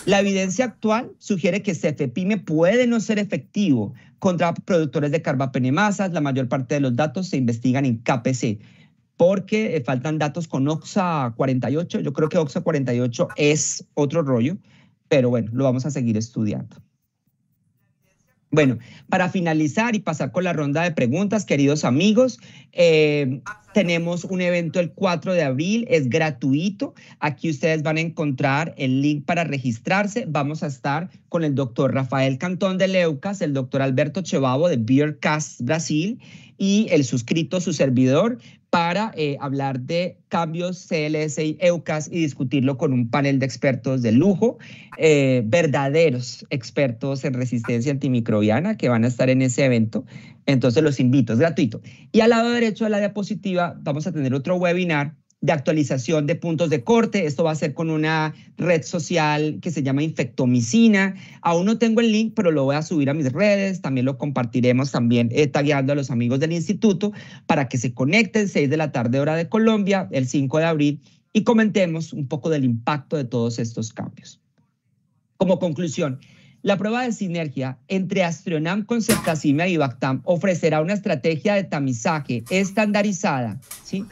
La evidencia actual sugiere que CFPIME puede no ser efectivo contra productores de carbapenemasas. La mayor parte de los datos se investigan en KPC porque eh, faltan datos con OXA 48. Yo creo que OXA 48 es otro rollo, pero bueno, lo vamos a seguir estudiando. Bueno, para finalizar y pasar con la ronda de preguntas, queridos amigos, eh, tenemos un evento el 4 de abril, es gratuito. Aquí ustedes van a encontrar el link para registrarse. Vamos a estar con el doctor Rafael Cantón de Leucas, el doctor Alberto Chevabo de Beercast Brasil y el suscrito, su servidor, para eh, hablar de cambios CLS y EUCAS y discutirlo con un panel de expertos de lujo, eh, verdaderos expertos en resistencia antimicrobiana que van a estar en ese evento. Entonces los invito, es gratuito. Y al lado derecho de la diapositiva vamos a tener otro webinar de actualización de puntos de corte. Esto va a ser con una red social que se llama Infectomicina. Aún no tengo el link, pero lo voy a subir a mis redes. También lo compartiremos también eh, tagueando a los amigos del instituto para que se conecten 6 de la tarde hora de Colombia, el 5 de abril, y comentemos un poco del impacto de todos estos cambios. Como conclusión, la prueba de sinergia entre Astronam, con y Bactam ofrecerá una estrategia de tamizaje estandarizada, ¿sí?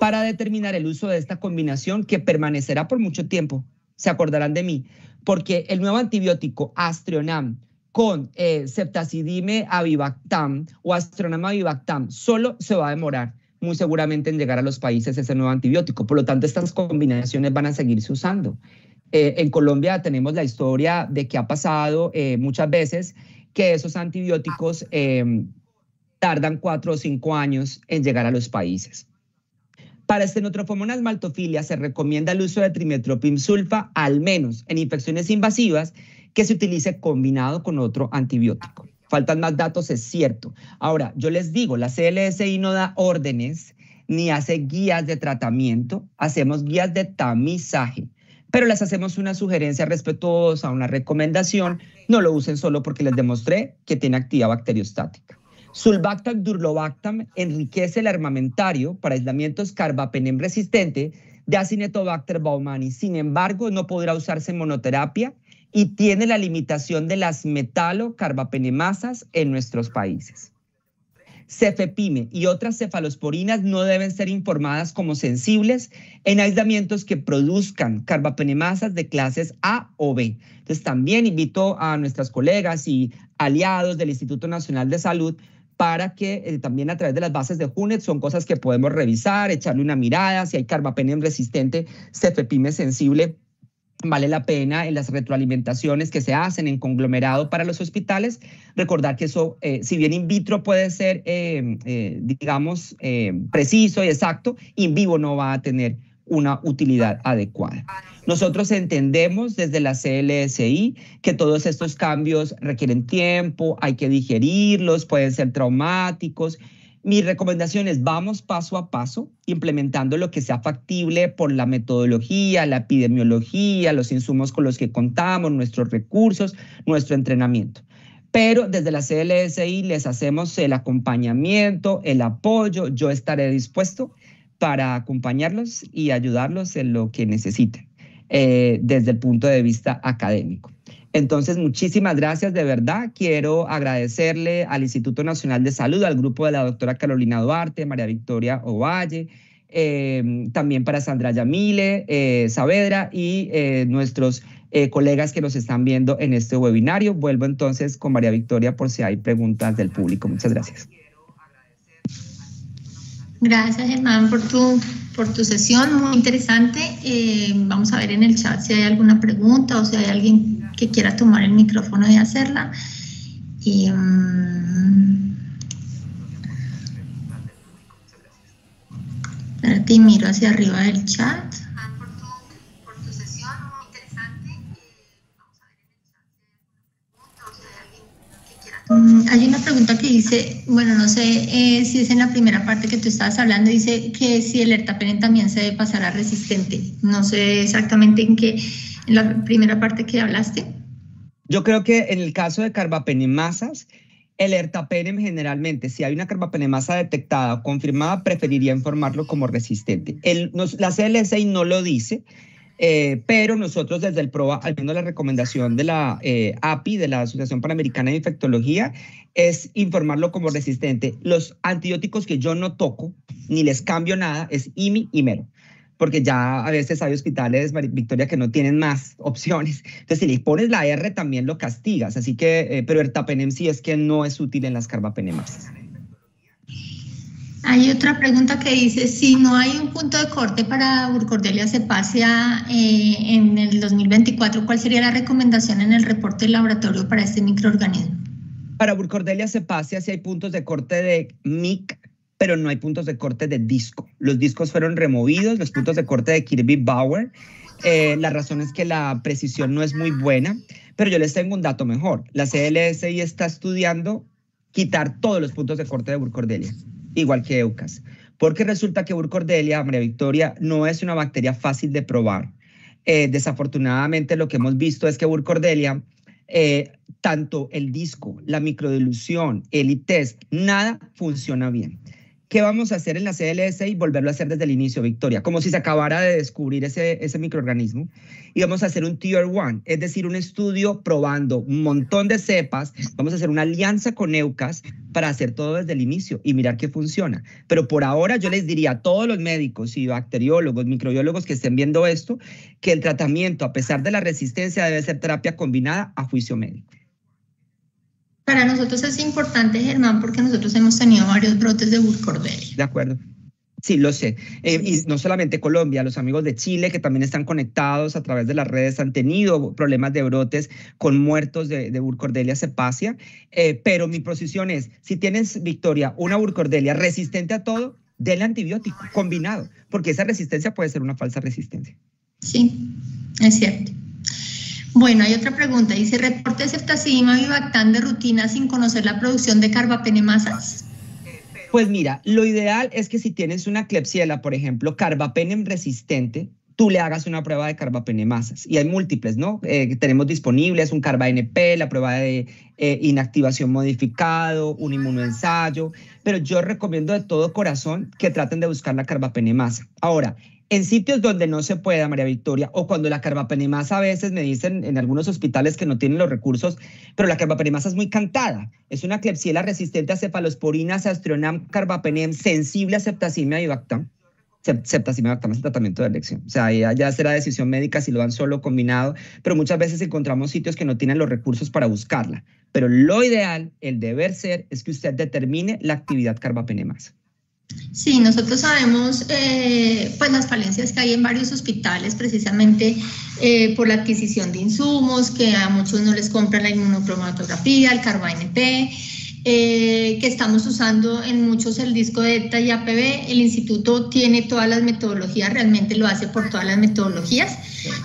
para determinar el uso de esta combinación que permanecerá por mucho tiempo. Se acordarán de mí, porque el nuevo antibiótico Astrionam con eh, Septacidime avibactam o Astronam Avivactam solo se va a demorar muy seguramente en llegar a los países ese nuevo antibiótico. Por lo tanto, estas combinaciones van a seguirse usando. Eh, en Colombia tenemos la historia de que ha pasado eh, muchas veces que esos antibióticos tardan cuatro o cinco años en llegar a los países. Para este estenotropómonas maltofilia se recomienda el uso de trimetropim sulfa, al menos en infecciones invasivas, que se utilice combinado con otro antibiótico. Faltan más datos, es cierto. Ahora, yo les digo, la CLSI no da órdenes ni hace guías de tratamiento, hacemos guías de tamizaje pero les hacemos una sugerencia respetuosa, una recomendación. No lo usen solo porque les demostré que tiene actividad bacteriostática. Sulbactam durlobactam enriquece el armamentario para aislamientos carbapenem resistente de Acinetobacter baumani. Sin embargo, no podrá usarse en monoterapia y tiene la limitación de las metalocarbapenemasas en nuestros países. Cefepime y otras cefalosporinas no deben ser informadas como sensibles en aislamientos que produzcan carbapenemasas de clases A o B. Entonces, también invito a nuestras colegas y aliados del Instituto Nacional de Salud para que eh, también a través de las bases de Junet son cosas que podemos revisar, echarle una mirada, si hay carbapenem resistente, cefepime sensible, vale la pena en las retroalimentaciones que se hacen en conglomerado para los hospitales, recordar que eso, eh, si bien in vitro puede ser, eh, digamos, preciso y exacto, in vivo no va a tener una utilidad adecuada. Nosotros entendemos desde la CLSI que todos estos cambios requieren tiempo, hay que digerirlos, pueden ser traumáticos. Mi recomendación es vamos paso a paso, implementando lo que sea factible por la metodología, la epidemiología, los insumos con los que contamos, nuestros recursos, nuestro entrenamiento pero desde la CLSI les hacemos el acompañamiento, el apoyo, yo estaré dispuesto para acompañarlos y ayudarlos en lo que necesiten eh, desde el punto de vista académico. Entonces, muchísimas gracias de verdad. Quiero agradecerle al Instituto Nacional de Salud, al grupo de la doctora Carolina Duarte, María Victoria Ovalle, eh, también para Sandra Yamile, eh, Saavedra y nuestros colegas que nos están viendo en este webinario. Vuelvo entonces con María Victoria por si hay preguntas del público. Muchas gracias. Gracias, Germán, por tu, por tu sesión, muy interesante. Eh, vamos a ver en el chat si hay alguna pregunta o si hay alguien que quiera tomar el micrófono y hacerla. Y, mm, miro hacia arriba del chat. Mm, hay una pregunta que dice, bueno, no sé eh, si es en la primera parte que tú estabas hablando, dice que si el ertapenem también se debe pasar a resistente. No sé exactamente en qué, en la primera parte que hablaste. Yo creo que en el caso de carbapenemasas, el ertapenem generalmente, si hay una carbapenemasa detectada o confirmada, preferiría informarlo como resistente. El, la CLSI no lo dice, eh, pero nosotros desde el PROA, al menos la recomendación de la eh, API, de la Asociación Panamericana de Infectología, es informarlo como resistente. Los antibióticos que yo no toco ni les cambio nada es IMI y MERO porque ya a veces hay hospitales, Victoria, que no tienen más opciones. Entonces, si le pones la R, también lo castigas. Así que, eh, pero el tapenem sí es que no es útil en las carbapenemasis. Hay otra pregunta que dice, si no hay un punto de corte para Burcordelia cepacia eh, en el 2024, ¿cuál sería la recomendación en el reporte laboratorio para este microorganismo? Para Burcordelia cepacia sí hay puntos de corte de MIC, pero no hay puntos de corte de disco. Los discos fueron removidos, los puntos de corte de Kirby Bauer. Eh, la razón es que la precisión no es muy buena, pero yo les tengo un dato mejor. La CLSI está estudiando quitar todos los puntos de corte de Burcordelia igual que Eucas. Porque resulta que Burcordelia, María Victoria, no es una bacteria fácil de probar. Eh, desafortunadamente, lo que hemos visto es que Burkordelia, eh, tanto el disco, la microdilución, el ITES, nada funciona bien. ¿qué vamos a hacer en la CLS y volverlo a hacer desde el inicio, Victoria? Como si se acabara de descubrir ese, ese microorganismo. Y vamos a hacer un Tier 1, es decir, un estudio probando un montón de cepas. Vamos a hacer una alianza con EUCAS para hacer todo desde el inicio y mirar qué funciona. Pero por ahora yo les diría a todos los médicos y bacteriólogos, microbiólogos que estén viendo esto, que el tratamiento, a pesar de la resistencia, debe ser terapia combinada a juicio médico. Para nosotros es importante, Germán, porque nosotros hemos tenido varios brotes de burkholderia. De acuerdo. Sí, lo sé. Eh, y no solamente Colombia, los amigos de Chile que también están conectados a través de las redes han tenido problemas de brotes con muertos de, de burcordelia cepacia. Eh, pero mi posición es, si tienes, Victoria, una burcordelia resistente a todo, del antibiótico combinado, porque esa resistencia puede ser una falsa resistencia. Sí, es cierto. Bueno, hay otra pregunta. Dice, ¿reporte ceftazidima bivactán de rutina sin conocer la producción de carbapenemasas? Pues mira, lo ideal es que si tienes una clepsiela, por ejemplo, carbapenem resistente, tú le hagas una prueba de carbapenemasas. Y hay múltiples, ¿no? Eh, tenemos disponibles un carba la prueba de eh, inactivación modificado, un inmunoensayo, pero yo recomiendo de todo corazón que traten de buscar la carbapenemasa. Ahora, en sitios donde no se pueda, María Victoria, o cuando la carbapenemasa a veces me dicen en algunos hospitales que no tienen los recursos, pero la carbapenemasa es muy cantada. Es una clepsiela resistente a cefalosporinas, astronam, carbapenem, sensible a septacimia y bactam. Septacimia y bactam es el tratamiento de elección. O sea, ya, ya será decisión médica si lo dan solo o combinado, pero muchas veces encontramos sitios que no tienen los recursos para buscarla. Pero lo ideal, el deber ser, es que usted determine la actividad carbapenemasa. Sí, nosotros sabemos eh, pues las falencias que hay en varios hospitales precisamente eh, por la adquisición de insumos, que a muchos no les compran la inmunocromatografía, el carbainp, eh, que estamos usando en muchos el disco de ETA y APB. El instituto tiene todas las metodologías, realmente lo hace por todas las metodologías.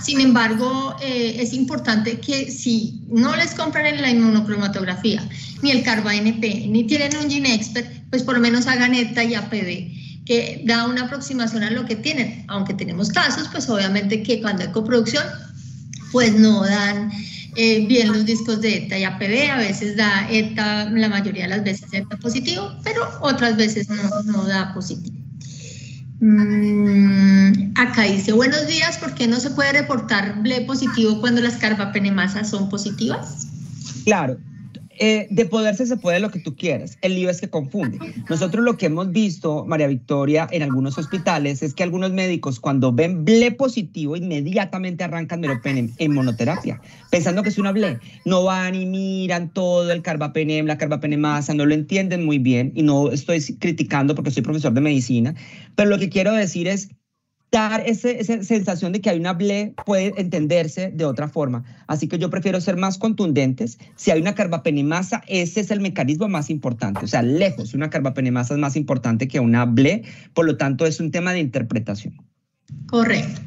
Sin embargo, eh, es importante que si no les compran la inmunocromatografía, ni el NP, ni tienen un ginexpert, pues por lo menos hagan ETA y APB, que da una aproximación a lo que tienen, aunque tenemos casos, pues obviamente que cuando hay coproducción, pues no dan eh, bien los discos de ETA y APB, a veces da ETA, la mayoría de las veces ETA positivo, pero otras veces no, da positivo. Mm, acá dice, buenos días, ¿por qué no se puede reportar BLE positivo cuando las carbapenemasas son positivas? Claro, eh, de poderse se puede lo que tú quieras. El lío es que confunde. Nosotros lo que hemos visto, María Victoria, en algunos hospitales es que algunos médicos cuando ven BLE positivo inmediatamente arrancan meropenem en monoterapia, pensando que es una BLE. No van y miran todo el carbapenem, la carbapenemasa, no lo entienden muy bien y no estoy criticando porque soy profesor de medicina, pero lo que quiero decir es dar esa sensación de que hay una ble puede entenderse de otra forma. Así que yo prefiero ser más contundentes. Si hay una carbapenemasa, ese es el mecanismo más importante. O sea, lejos, una carbapenemasa es más importante que una ble. Por lo tanto, es un tema de interpretación. Correcto.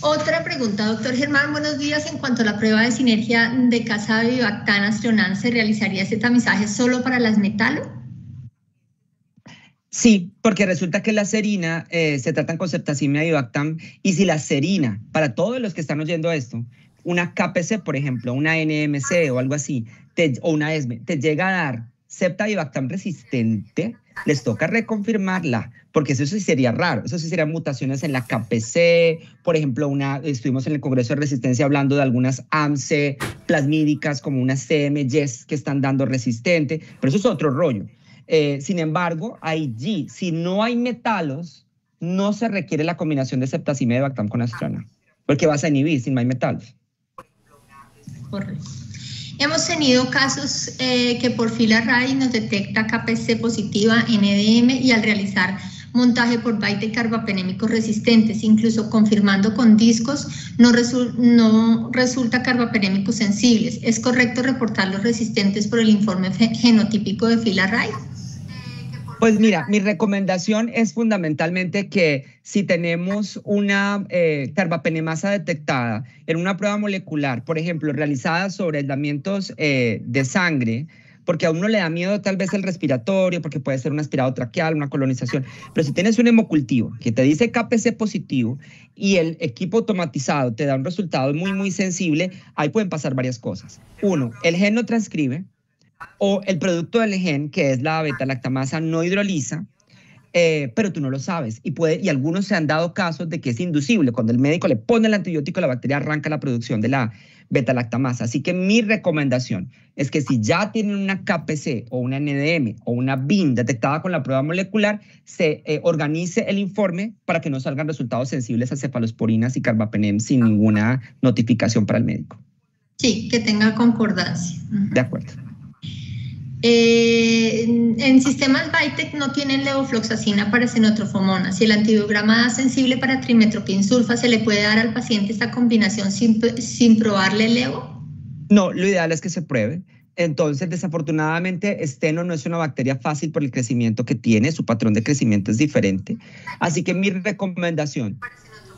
Otra pregunta, doctor Germán, buenos días. En cuanto a la prueba de sinergia de casa de nacional se realizaría ese tamizaje solo para las metalo? Sí, porque resulta que la serina eh, se tratan con septacimia y Bactam. Y si la serina, para todos los que están oyendo esto, una KPC, por ejemplo, una NMC o algo así, o una ESME, e, te llega a dar septa y Bactam resistente, les toca reconfirmarla, porque eso sí sería raro. Eso sí serían mutaciones en la KPC, por ejemplo, una, estuvimos en el Congreso de Resistencia hablando de algunas AMC plasmídicas como unas CMYs que están dando resistente, pero eso es otro rollo. Eh, sin embargo, allí, si no hay metalos, no se requiere la combinación de septacime de Bactam con astrona porque vas a inhibir si no hay metalos. Hemos tenido casos eh, que por fila RAI nos detecta KPC positiva en EDM y al realizar montaje por byte carbapenémicos resistentes, incluso confirmando con discos, no, no resulta carbapenémicos sensibles. ¿Es correcto reportar los resistentes por el informe genotípico de fila RAI? Pues mira, mi recomendación es fundamentalmente que si tenemos una carbapenemasa eh, detectada en una prueba molecular, por ejemplo, realizada sobre aislamientos eh, de sangre, porque a uno le da miedo tal vez el respiratorio, porque puede ser un aspirado traqueal, una colonización. Pero si tienes un hemocultivo que te dice KPC positivo y el equipo automatizado te da un resultado muy, muy sensible, ahí pueden pasar varias cosas. Uno, el gen no transcribe, o el producto del gen, que es la beta-lactamasa, no hidroliza, eh, pero tú no lo sabes. Y, algunos se han dado casos de que es inducible. Cuando el médico le pone el antibiótico, la bacteria arranca la producción de la beta-lactamasa. Así que mi recomendación es que si ya tienen una KPC o una NDM o una BIN detectada con la prueba molecular, se eh, organice el informe para que no salgan resultados sensibles a cefalosporinas y carbapenem sin ninguna notificación para el médico. Sí, que tenga concordancia. De acuerdo. Eh, en, sistemas BITEC no tienen levofloxacina para senotrofomonas Si el antibiograma es sensible para trimetropin ¿se le puede dar al paciente esta combinación sin, sin probarle levo? No, lo ideal es que se pruebe. Entonces, desafortunadamente, esteno no es una bacteria fácil por el crecimiento que tiene, su patrón de crecimiento es diferente. Así que mi recomendación,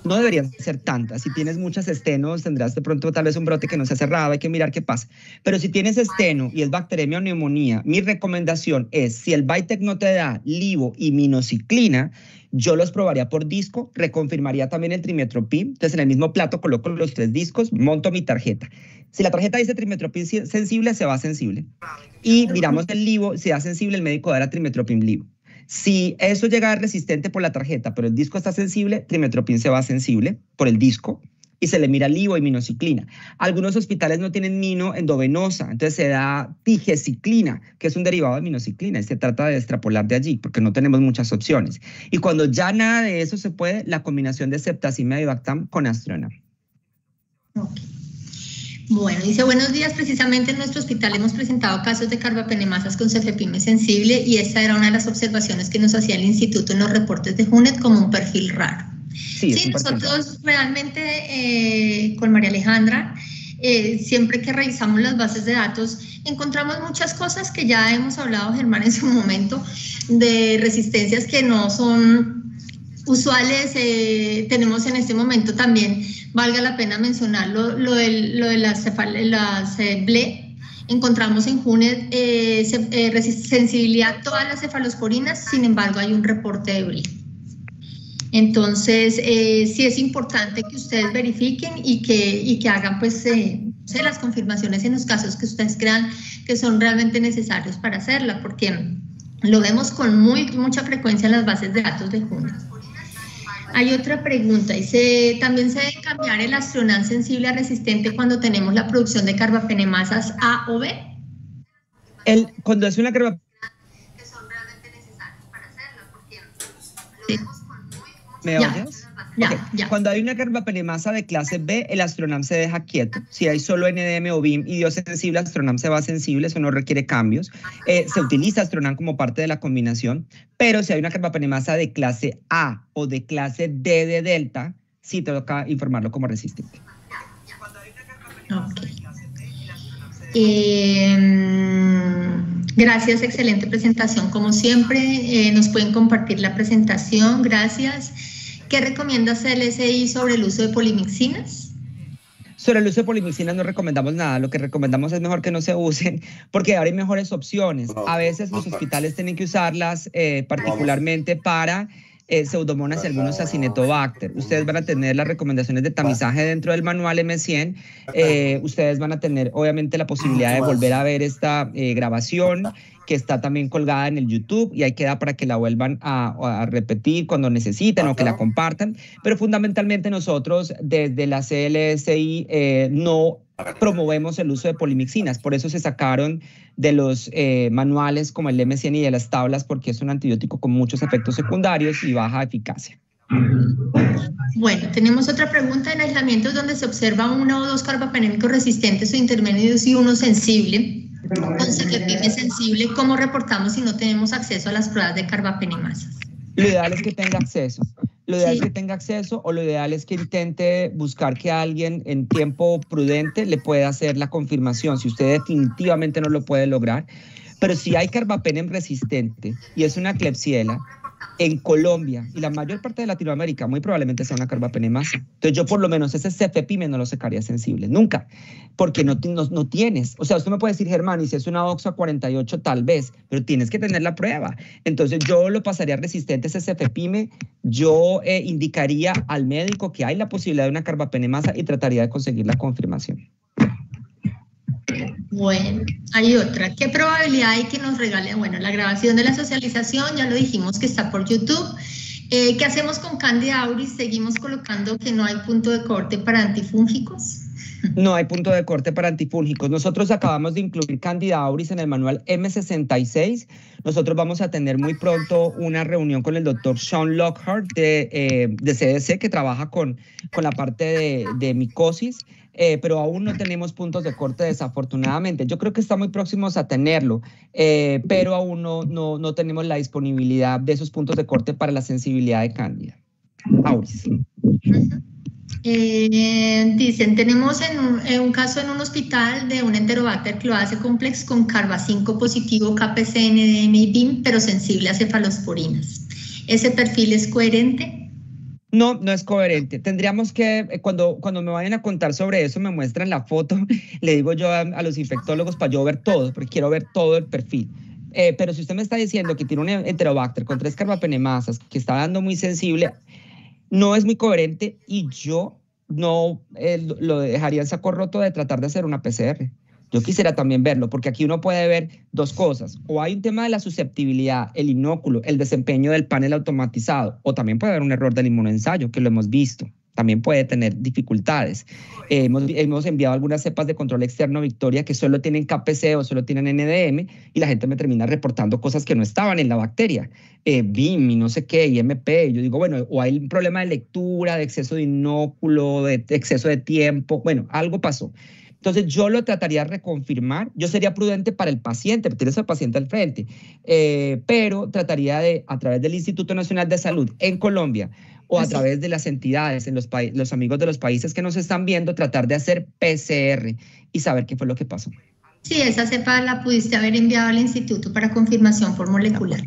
no deberían ser tantas. Si tienes muchas estenos, tendrás de pronto tal vez un brote que no se ha cerrado, hay que mirar qué pasa. Pero si tienes esteno y es bacteremia o neumonía, mi recomendación es, si el Bitec no te da libo y minociclina, yo los probaría por disco, reconfirmaría también el trimetropin. Entonces, en el mismo plato coloco los tres discos, monto mi tarjeta. Si la tarjeta dice trimetropin sensible, se va sensible. Y miramos el libo, si da sensible, el médico dará trimetropin libo. Si eso llega resistente por la tarjeta, pero el disco está sensible, trimetropin se va sensible por el disco y se le mira livo y minociclina. Algunos hospitales no tienen mino endovenosa, entonces se da tigeciclina, que es un derivado de minociclina, y se trata de extrapolar de allí, porque no tenemos muchas opciones. Y cuando ya nada de eso se puede, la combinación de septacimia y Bactam con astrona. Bueno, dice buenos días. Precisamente en nuestro hospital hemos presentado casos de carbapenemasas con cefepime sensible y esta era una de las observaciones que nos hacía el instituto en los reportes de JUNET como un perfil raro. Sí, nosotros realmente eh, con María Alejandra, eh, siempre que revisamos las bases de datos, encontramos muchas cosas que ya hemos hablado, Germán, en su momento, de resistencias que no son usuales. Eh, tenemos en este momento también, valga la pena mencionarlo, lo, de, lo de las, las eh, BLE. Encontramos en Junet eh, sensibilidad a todas las cefalosporinas, sin embargo hay un reporte de BLE. Entonces, sí es importante que ustedes verifiquen y que, y que hagan pues las confirmaciones en los casos que ustedes crean que son realmente necesarios para hacerla, porque lo vemos con muy, mucha frecuencia en las bases de datos de Junas. Hay otra pregunta, dice también se debe cambiar el astronal sensible a resistente cuando tenemos la producción de carbapenemasas A o B. El, cuando es una carbapenemasa. que son realmente necesarias para hacerlo, porque lo vemos con muy, ¿Me oyes? Cuando hay una penemasa de clase B, el astronam se deja quieto. Si hay solo NDM o BIM y dio sensible, astronam se va sensible, eso no requiere cambios. Eh, se utiliza astronam como parte de la combinación, pero si hay una penemasa de clase A o de clase D de delta, sí te toca informarlo como resistente. Em, gracias, excelente presentación como siempre. Eh, nos pueden compartir la presentación, gracias. ¿Qué recomienda CLSI sobre el uso de polimixinas? Sobre el uso de polimixinas no recomendamos nada, lo que recomendamos es mejor que no se usen porque ahora hay mejores opciones. A veces los hospitales tienen que usarlas eh, particularmente para eh, pseudomonas y algunos acinetobacter. Ustedes van a tener las recomendaciones de tamizaje dentro del manual M100. Eh, ustedes van a tener, obviamente, la posibilidad de volver a ver esta eh, grabación que está también colgada en el YouTube y ahí queda para que la vuelvan a, repetir cuando necesiten o que la compartan. Pero fundamentalmente nosotros desde la CLSI no promovemos el uso de polimixinas. Por eso se sacaron de los eh, manuales como el M100 y de las tablas, porque es un antibiótico con muchos efectos secundarios y baja eficacia. Bueno, tenemos otra pregunta en aislamiento donde se observa uno o dos carbapenémicos resistentes o intermedios y uno sensible. Con sensible, ¿cómo reportamos si no tenemos acceso a las pruebas de carbapenemasas? Lo ideal es que tenga acceso. Lo ideal es que tenga acceso o lo ideal es que intente buscar que alguien en tiempo prudente le pueda hacer la confirmación, si usted definitivamente no lo puede lograr. Pero si hay carbapenem resistente y es una clepsiela, en Colombia y la mayor parte de Latinoamérica muy probablemente sea una carbapenemasa. Entonces yo por lo menos ese cefepime no lo secaría sensible, nunca, porque no, no, tienes. O sea, usted me puede decir, Germán, y si es una OXA 48 tal vez, pero tienes que tener la prueba. Entonces yo lo pasaría resistente ese cefepime, yo eh, indicaría al médico que hay la posibilidad de una carbapenemasa y trataría de conseguir la confirmación. Bueno, hay otra. ¿Qué probabilidad hay que nos regalen? Bueno, la grabación de la socialización, ya lo dijimos que está por YouTube. Eh, ¿Qué hacemos con Candida auris? ¿Seguimos colocando que no hay punto de corte para antifúngicos? No hay punto de corte para antifúngicos. Nosotros acabamos de incluir Candida auris en el manual M66. Nosotros vamos a tener muy pronto una reunión con el doctor Sean Lockhart de, CDC, eh, que trabaja con, con la parte de, micosis. Eh, pero aún no tenemos puntos de corte desafortunadamente. Yo creo que está muy próximos a tenerlo, eh, pero aún no, no, tenemos la disponibilidad de esos puntos de corte para la sensibilidad de candida Auris. Eh, dicen, tenemos en un, caso en un hospital de un enterobacter hace complex con carba 5 positivo, KPCN, y BIM, pero sensible a cefalosporinas. ¿Ese perfil es coherente? No, no es coherente. Tendríamos que, eh, cuando, cuando me vayan a contar sobre eso, me muestran la foto, le digo yo a, los infectólogos para yo ver todo, porque quiero ver todo el perfil. Eh, pero si usted me está diciendo que tiene un enterobacter con tres carbapenemasas, que está dando muy sensible, no es muy coherente y yo no eh, lo dejaría el saco roto de tratar de hacer una PCR. Yo quisiera también verlo, porque aquí uno puede ver dos cosas. O hay un tema de la susceptibilidad, el inóculo, el desempeño del panel automatizado, o también puede haber un error del inmunoensayo, que lo hemos visto también puede tener dificultades. Eh, hemos, hemos, enviado algunas cepas de control externo Victoria que solo tienen KPC o solo tienen NDM y la gente me termina reportando cosas que no estaban en la bacteria, eh, BIM y no sé qué, IMP. yo digo, bueno, o hay un problema de lectura, de exceso de inóculo, de exceso de tiempo, bueno, algo pasó. Entonces yo lo trataría de reconfirmar, yo sería prudente para el paciente, tienes al paciente al frente, eh, pero trataría de, a través del Instituto Nacional de Salud en Colombia o a través de las entidades, en los, los amigos de los países que nos están viendo, tratar de hacer PCR y saber qué fue lo que pasó. Sí, esa cepa la pudiste haber enviado al instituto para confirmación por molecular.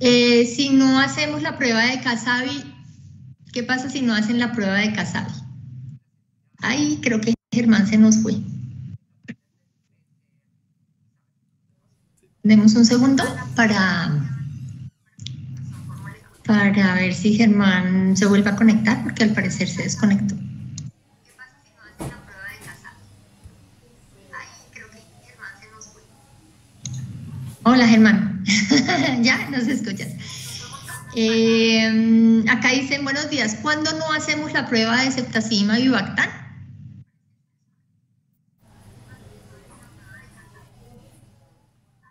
Eh, si no hacemos la prueba de Casabi, ¿qué pasa si no hacen la prueba de Casabi? Ahí creo que Germán se nos fue. ¿Tenemos un segundo para para ver si Germán se vuelve a conectar, porque al parecer se desconectó. Hola Germán, ya nos escuchas. Eh, acá dicen buenos días, ¿cuándo no hacemos la prueba de ceftacima y Bactan?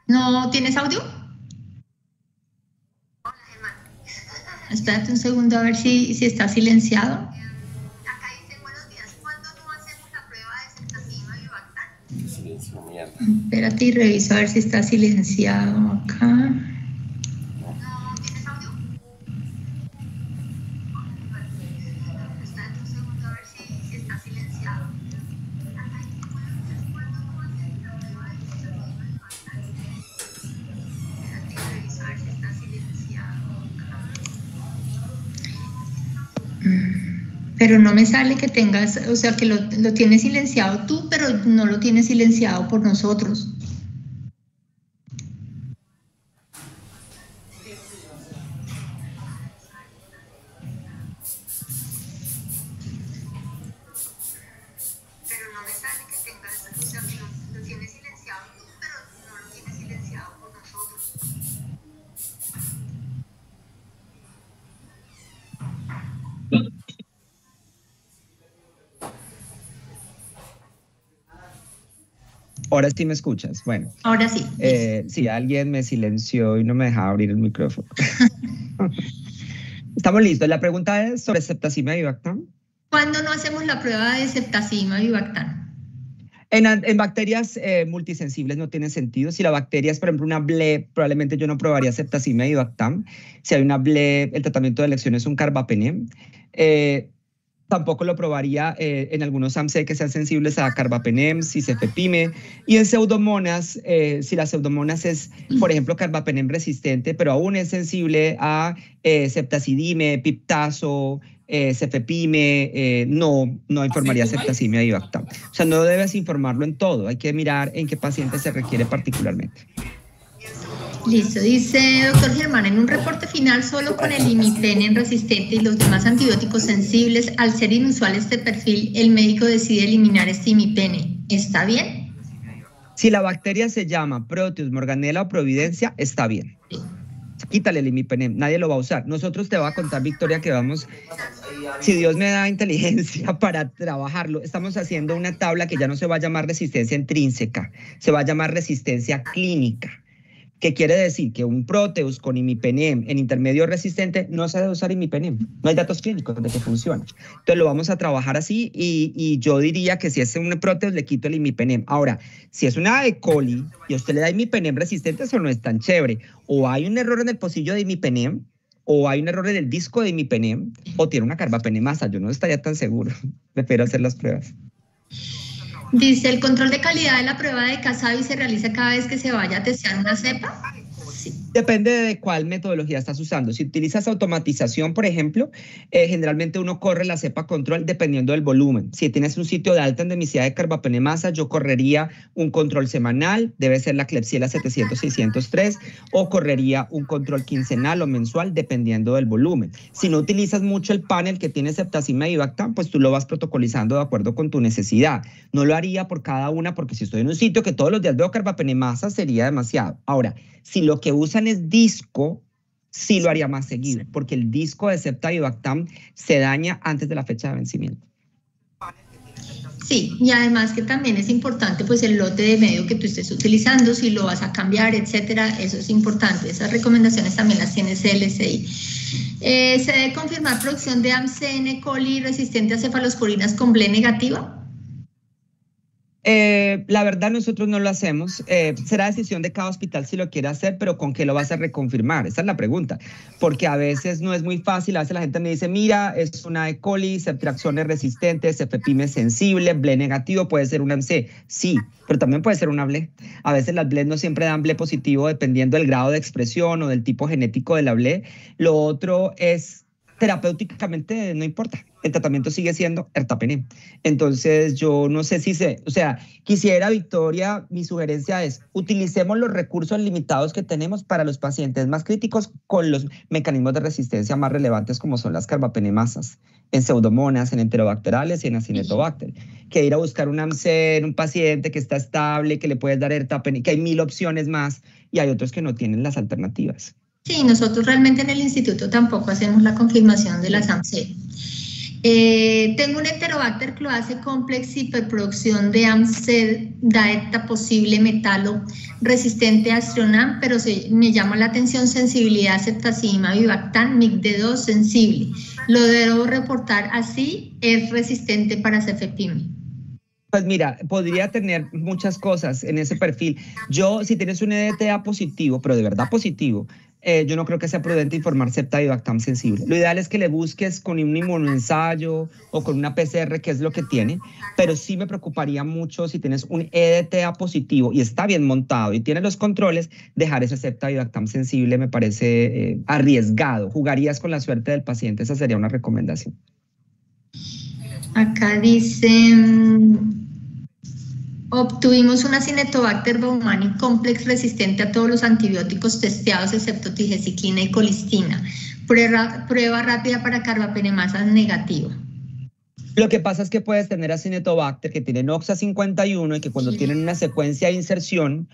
¿No tienes audio? Espérate un segundo a ver si, está silenciado. Acá dice buenos días. ¿Cuándo no hacemos la prueba de sensación y Silencio, mierda. Espérate y reviso a ver si está silenciado acá. pero no me sale que tengas, o sea, que lo, lo tienes silenciado tú, pero no lo tienes silenciado por nosotros. Ahora sí me escuchas. Bueno. Ahora sí. Si eh, sí, alguien me silenció y no me dejaba abrir el micrófono. Estamos listos. La pregunta es sobre septacima y Bactam. ¿Cuándo no hacemos la prueba de septacima y Bactam? En, bacterias eh, multisensibles no tiene sentido. Si la bacteria es, por ejemplo, una ble, probablemente yo no probaría septacima y Bactam. Si hay una ble, el tratamiento de elección es un carbapenem. Eh, Tampoco lo probaría eh, en algunos AMC que sean sensibles a carbapenem, cefepime. Y en pseudomonas, eh, si la pseudomonas es, por ejemplo, carbapenem resistente, pero aún es sensible a eh, septacidime, piptazo, eh, cefepime, no, no informaría septacidime y O sea, no debes informarlo en todo. Hay que mirar en qué paciente se requiere particularmente. Listo, dice doctor Germán, en un reporte final solo con el imipenem resistente y los demás antibióticos sensibles, al ser inusual este perfil, el médico decide eliminar este imipenem. ¿Está bien? Si la bacteria se llama Proteus, Morganella o Providencia, está bien. Quítale el imipenem, nadie lo va a usar. Nosotros te va a contar, Victoria, que vamos, si Dios me da inteligencia para trabajarlo, estamos haciendo una tabla que ya no se va a llamar resistencia intrínseca, se va a llamar resistencia clínica ¿Qué quiere decir que un Proteus con imipenem en intermedio resistente no se debe usar imipenem. No hay datos clínicos de que funcione. Entonces lo vamos a trabajar así y, yo diría que si es un Proteus le quito el imipenem. Ahora, si es una E. coli y usted le da imipenem resistente, eso no es tan chévere. O hay un error en el pocillo de imipenem, o hay un error en el disco de imipenem, o tiene una carbapenemasa. Yo no estaría tan seguro. Prefiero hacer las pruebas. Dice, el control de calidad de la prueba de Casabi se realiza cada vez que se vaya a testear una cepa. Depende de cuál metodología estás usando. Si utilizas automatización, por ejemplo, eh, generalmente uno corre la cepa control dependiendo del volumen. Si tienes un sitio de alta endemicidad de carbapenemasa, yo correría un control semanal, debe ser la Klebsiella 700-603, o correría un control quincenal o mensual dependiendo del volumen. Si no utilizas mucho el panel que tiene septacima y Bactam, pues tú lo vas protocolizando de acuerdo con tu necesidad. No lo haría por cada una porque si estoy en un sitio que todos los días veo carbapenemasa sería demasiado. Ahora, si lo que usan es disco, sí lo haría más seguido, porque el disco de Septa Bactam se daña antes de la fecha de vencimiento. Sí, y además que también es importante pues el lote de medio que tú estés utilizando, si lo vas a cambiar, etcétera, eso es importante. Esas recomendaciones también las tiene CLSI. Eh, ¿Se debe confirmar producción de AMCN coli resistente a cefalosporinas con BLE negativa? Eh, la verdad, nosotros no lo hacemos. Eh, será decisión de cada hospital si lo quiere hacer, pero ¿con qué lo vas a reconfirmar? Esa es la pregunta. Porque a veces no es muy fácil. A veces la gente me dice, mira, es una E. coli, septracciones resistentes, FPIME sensible, BLE negativo, puede ser una MC. Sí, pero también puede ser una BLE. A veces las BLE no siempre dan BLE positivo dependiendo del grado de expresión o del tipo genético de la BLE. Lo otro es terapéuticamente no importa, el tratamiento sigue siendo ertapenem. Entonces, yo no sé si se, o sea, quisiera, Victoria, mi sugerencia es, utilicemos los recursos limitados que tenemos para los pacientes más críticos con los mecanismos de resistencia más relevantes como son las carbapenemasas, en pseudomonas, en enterobacterales y en acinetobacter, que ir a buscar un AMSER, un paciente que está estable, que le puedes dar ertapenem, que hay mil opciones más y hay otros que no tienen las alternativas. Sí, nosotros realmente en el instituto tampoco hacemos la confirmación de las SAMC. Eh, tengo un Heterobacter cloace complex hiperproducción de da daeta posible metalo resistente a ASTRONAM pero me llama la atención sensibilidad a septacima, bivactan MIGD2 sensible. Lo debo reportar así, es resistente para cefepime. Pues mira, podría tener muchas cosas en ese perfil. Yo, si tienes un EDTA positivo, pero de verdad positivo, eh, yo no creo que sea prudente informar septa sensible. Lo ideal es que le busques con un inmunoensayo o con una PCR, que es lo que tiene, pero sí me preocuparía mucho si tienes un EDTA positivo y está bien montado y tiene los controles, dejar ese septa sensible me parece eh, arriesgado. Jugarías con la suerte del paciente, esa sería una recomendación. Acá dicen Obtuvimos una Cinetobacter baumani complex resistente a todos los antibióticos testeados excepto tigeciclina y colistina. Prueba, rápida para carbapenemasa negativa. Lo que pasa es que puedes tener a Cinetobacter que tiene NOXA 51 y que cuando tienen una secuencia de inserción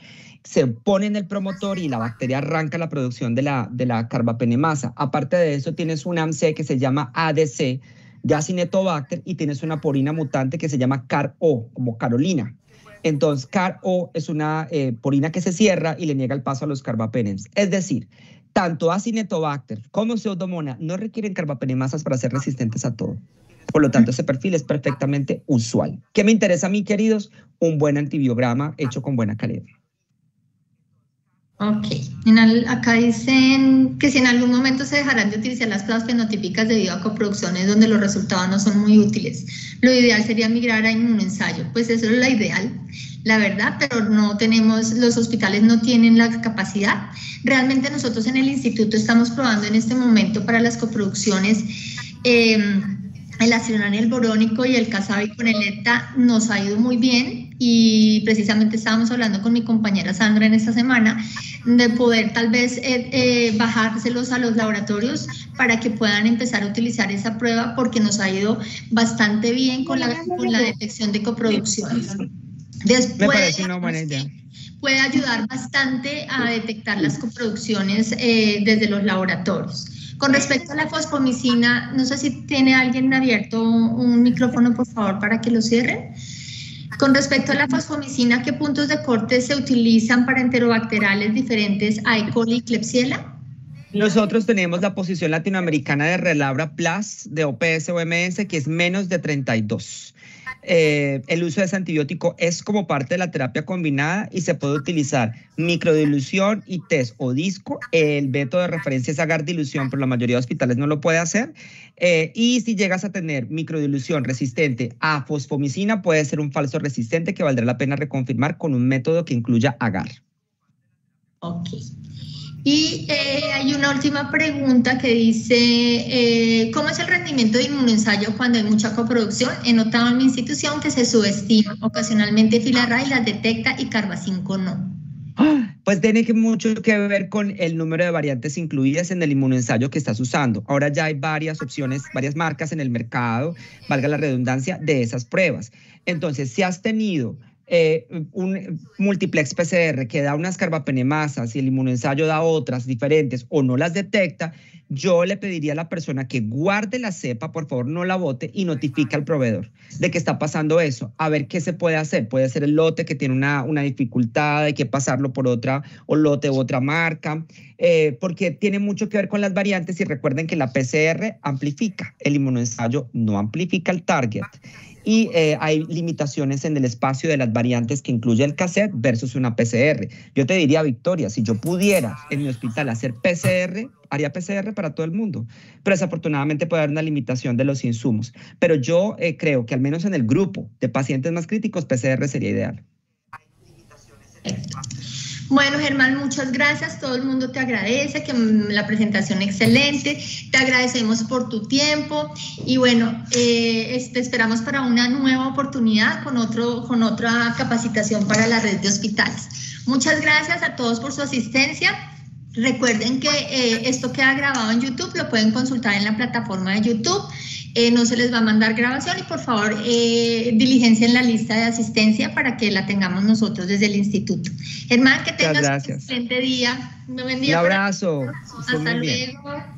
se pone en el promotor y la bacteria arranca la producción de la, de la carbapenemasa. Aparte de eso, tienes un AMC que se llama ADC, ya Cinetobacter, y tienes una porina mutante que se llama CAR-O, como Carolina. Entonces, CAR-O es una eh, porina que se cierra y le niega el paso a los carbapenems. Es decir, tanto acinetobacter como Pseudomonas no requieren carbapenemasas para ser resistentes a todo. Por lo tanto, ese perfil es perfectamente usual. ¿Qué me interesa a mí, queridos? Un buen antibiograma hecho con buena calidad. Ok, acá dicen que si en algún momento se dejarán de utilizar las pruebas fenotípicas debido a coproducciones donde los resultados no son muy útiles, lo ideal sería migrar a ensayo. pues eso es lo ideal, la verdad, pero no tenemos, los hospitales no tienen la capacidad. Realmente nosotros en el instituto estamos probando en este momento para las coproducciones. Em, el el borónico y el casabe con el ETA nos ha ido muy bien y precisamente estábamos hablando con mi compañera Sandra en esta semana de poder tal vez eh, eh, bajárselos a los laboratorios para que puedan empezar a utilizar esa prueba porque nos ha ido bastante bien con la, la detección de coproducciones. Después, puede ayudar bastante a detectar las coproducciones eh, desde los laboratorios. Con respecto a la fosfomicina, no sé si tiene alguien abierto un micrófono, por favor, para que lo cierren. Con respecto a la fosfomicina, ¿qué puntos de corte se utilizan para enterobacterales diferentes a E. coli y Klebsiella? Nosotros tenemos la posición latinoamericana de Relabra Plus de OPS-OMS, que es menos de 32. Eh, el uso de ese antibiótico es como parte de la terapia combinada y se puede utilizar microdilución y test o disco. El veto de referencia es agar dilución, pero la mayoría de hospitales no lo puede hacer. Eh, y si llegas a tener microdilución resistente a fosfomicina, puede ser un falso resistente que valdrá la pena reconfirmar con un método que incluya agar. Ok. Y eh, hay una última pregunta que dice, eh, ¿cómo es el rendimiento de inmunoensayo cuando hay mucha coproducción? He notado en mi institución que se subestima ocasionalmente filarray, las detecta y carbacinco no. Pues tiene mucho que ver con el número de variantes incluidas en el inmunoensayo que estás usando. Ahora ya hay varias opciones, varias marcas en el mercado, valga la redundancia, de esas pruebas. Entonces, si has tenido eh, un multiplex PCR que da unas carbapenemasas y el inmunoensayo da otras diferentes o no las detecta, yo le pediría a la persona que guarde la cepa, por favor no la bote y notifique al proveedor de que está pasando eso, a ver qué se puede hacer. Puede ser el lote que tiene una, una dificultad, hay que pasarlo por otra o lote u otra marca, eh, porque tiene mucho que ver con las variantes y recuerden que la PCR amplifica, el inmunoensayo no amplifica el target y eh, hay limitaciones en el espacio de las variantes que incluye el cassette versus una PCR. Yo te diría, Victoria, si yo pudiera en mi hospital hacer PCR, haría PCR para todo el mundo, pero desafortunadamente puede haber una limitación de los insumos. Pero yo eh, creo que al menos en el grupo de pacientes más críticos, PCR sería ideal. Hay bueno, Germán, muchas gracias. Todo el mundo te agradece, que la presentación excelente. Te agradecemos por tu tiempo y bueno, eh, este, esperamos para una nueva oportunidad con, otro, con otra capacitación para la red de hospitales. Muchas gracias a todos por su asistencia. Recuerden que eh, esto queda grabado en YouTube, lo pueden consultar en la plataforma de YouTube eh, no se les va a mandar grabación y por favor eh, diligencien la lista de asistencia para que la tengamos nosotros desde el instituto. Germán, que tengas un excelente día. Un día. Un abrazo. Hasta luego.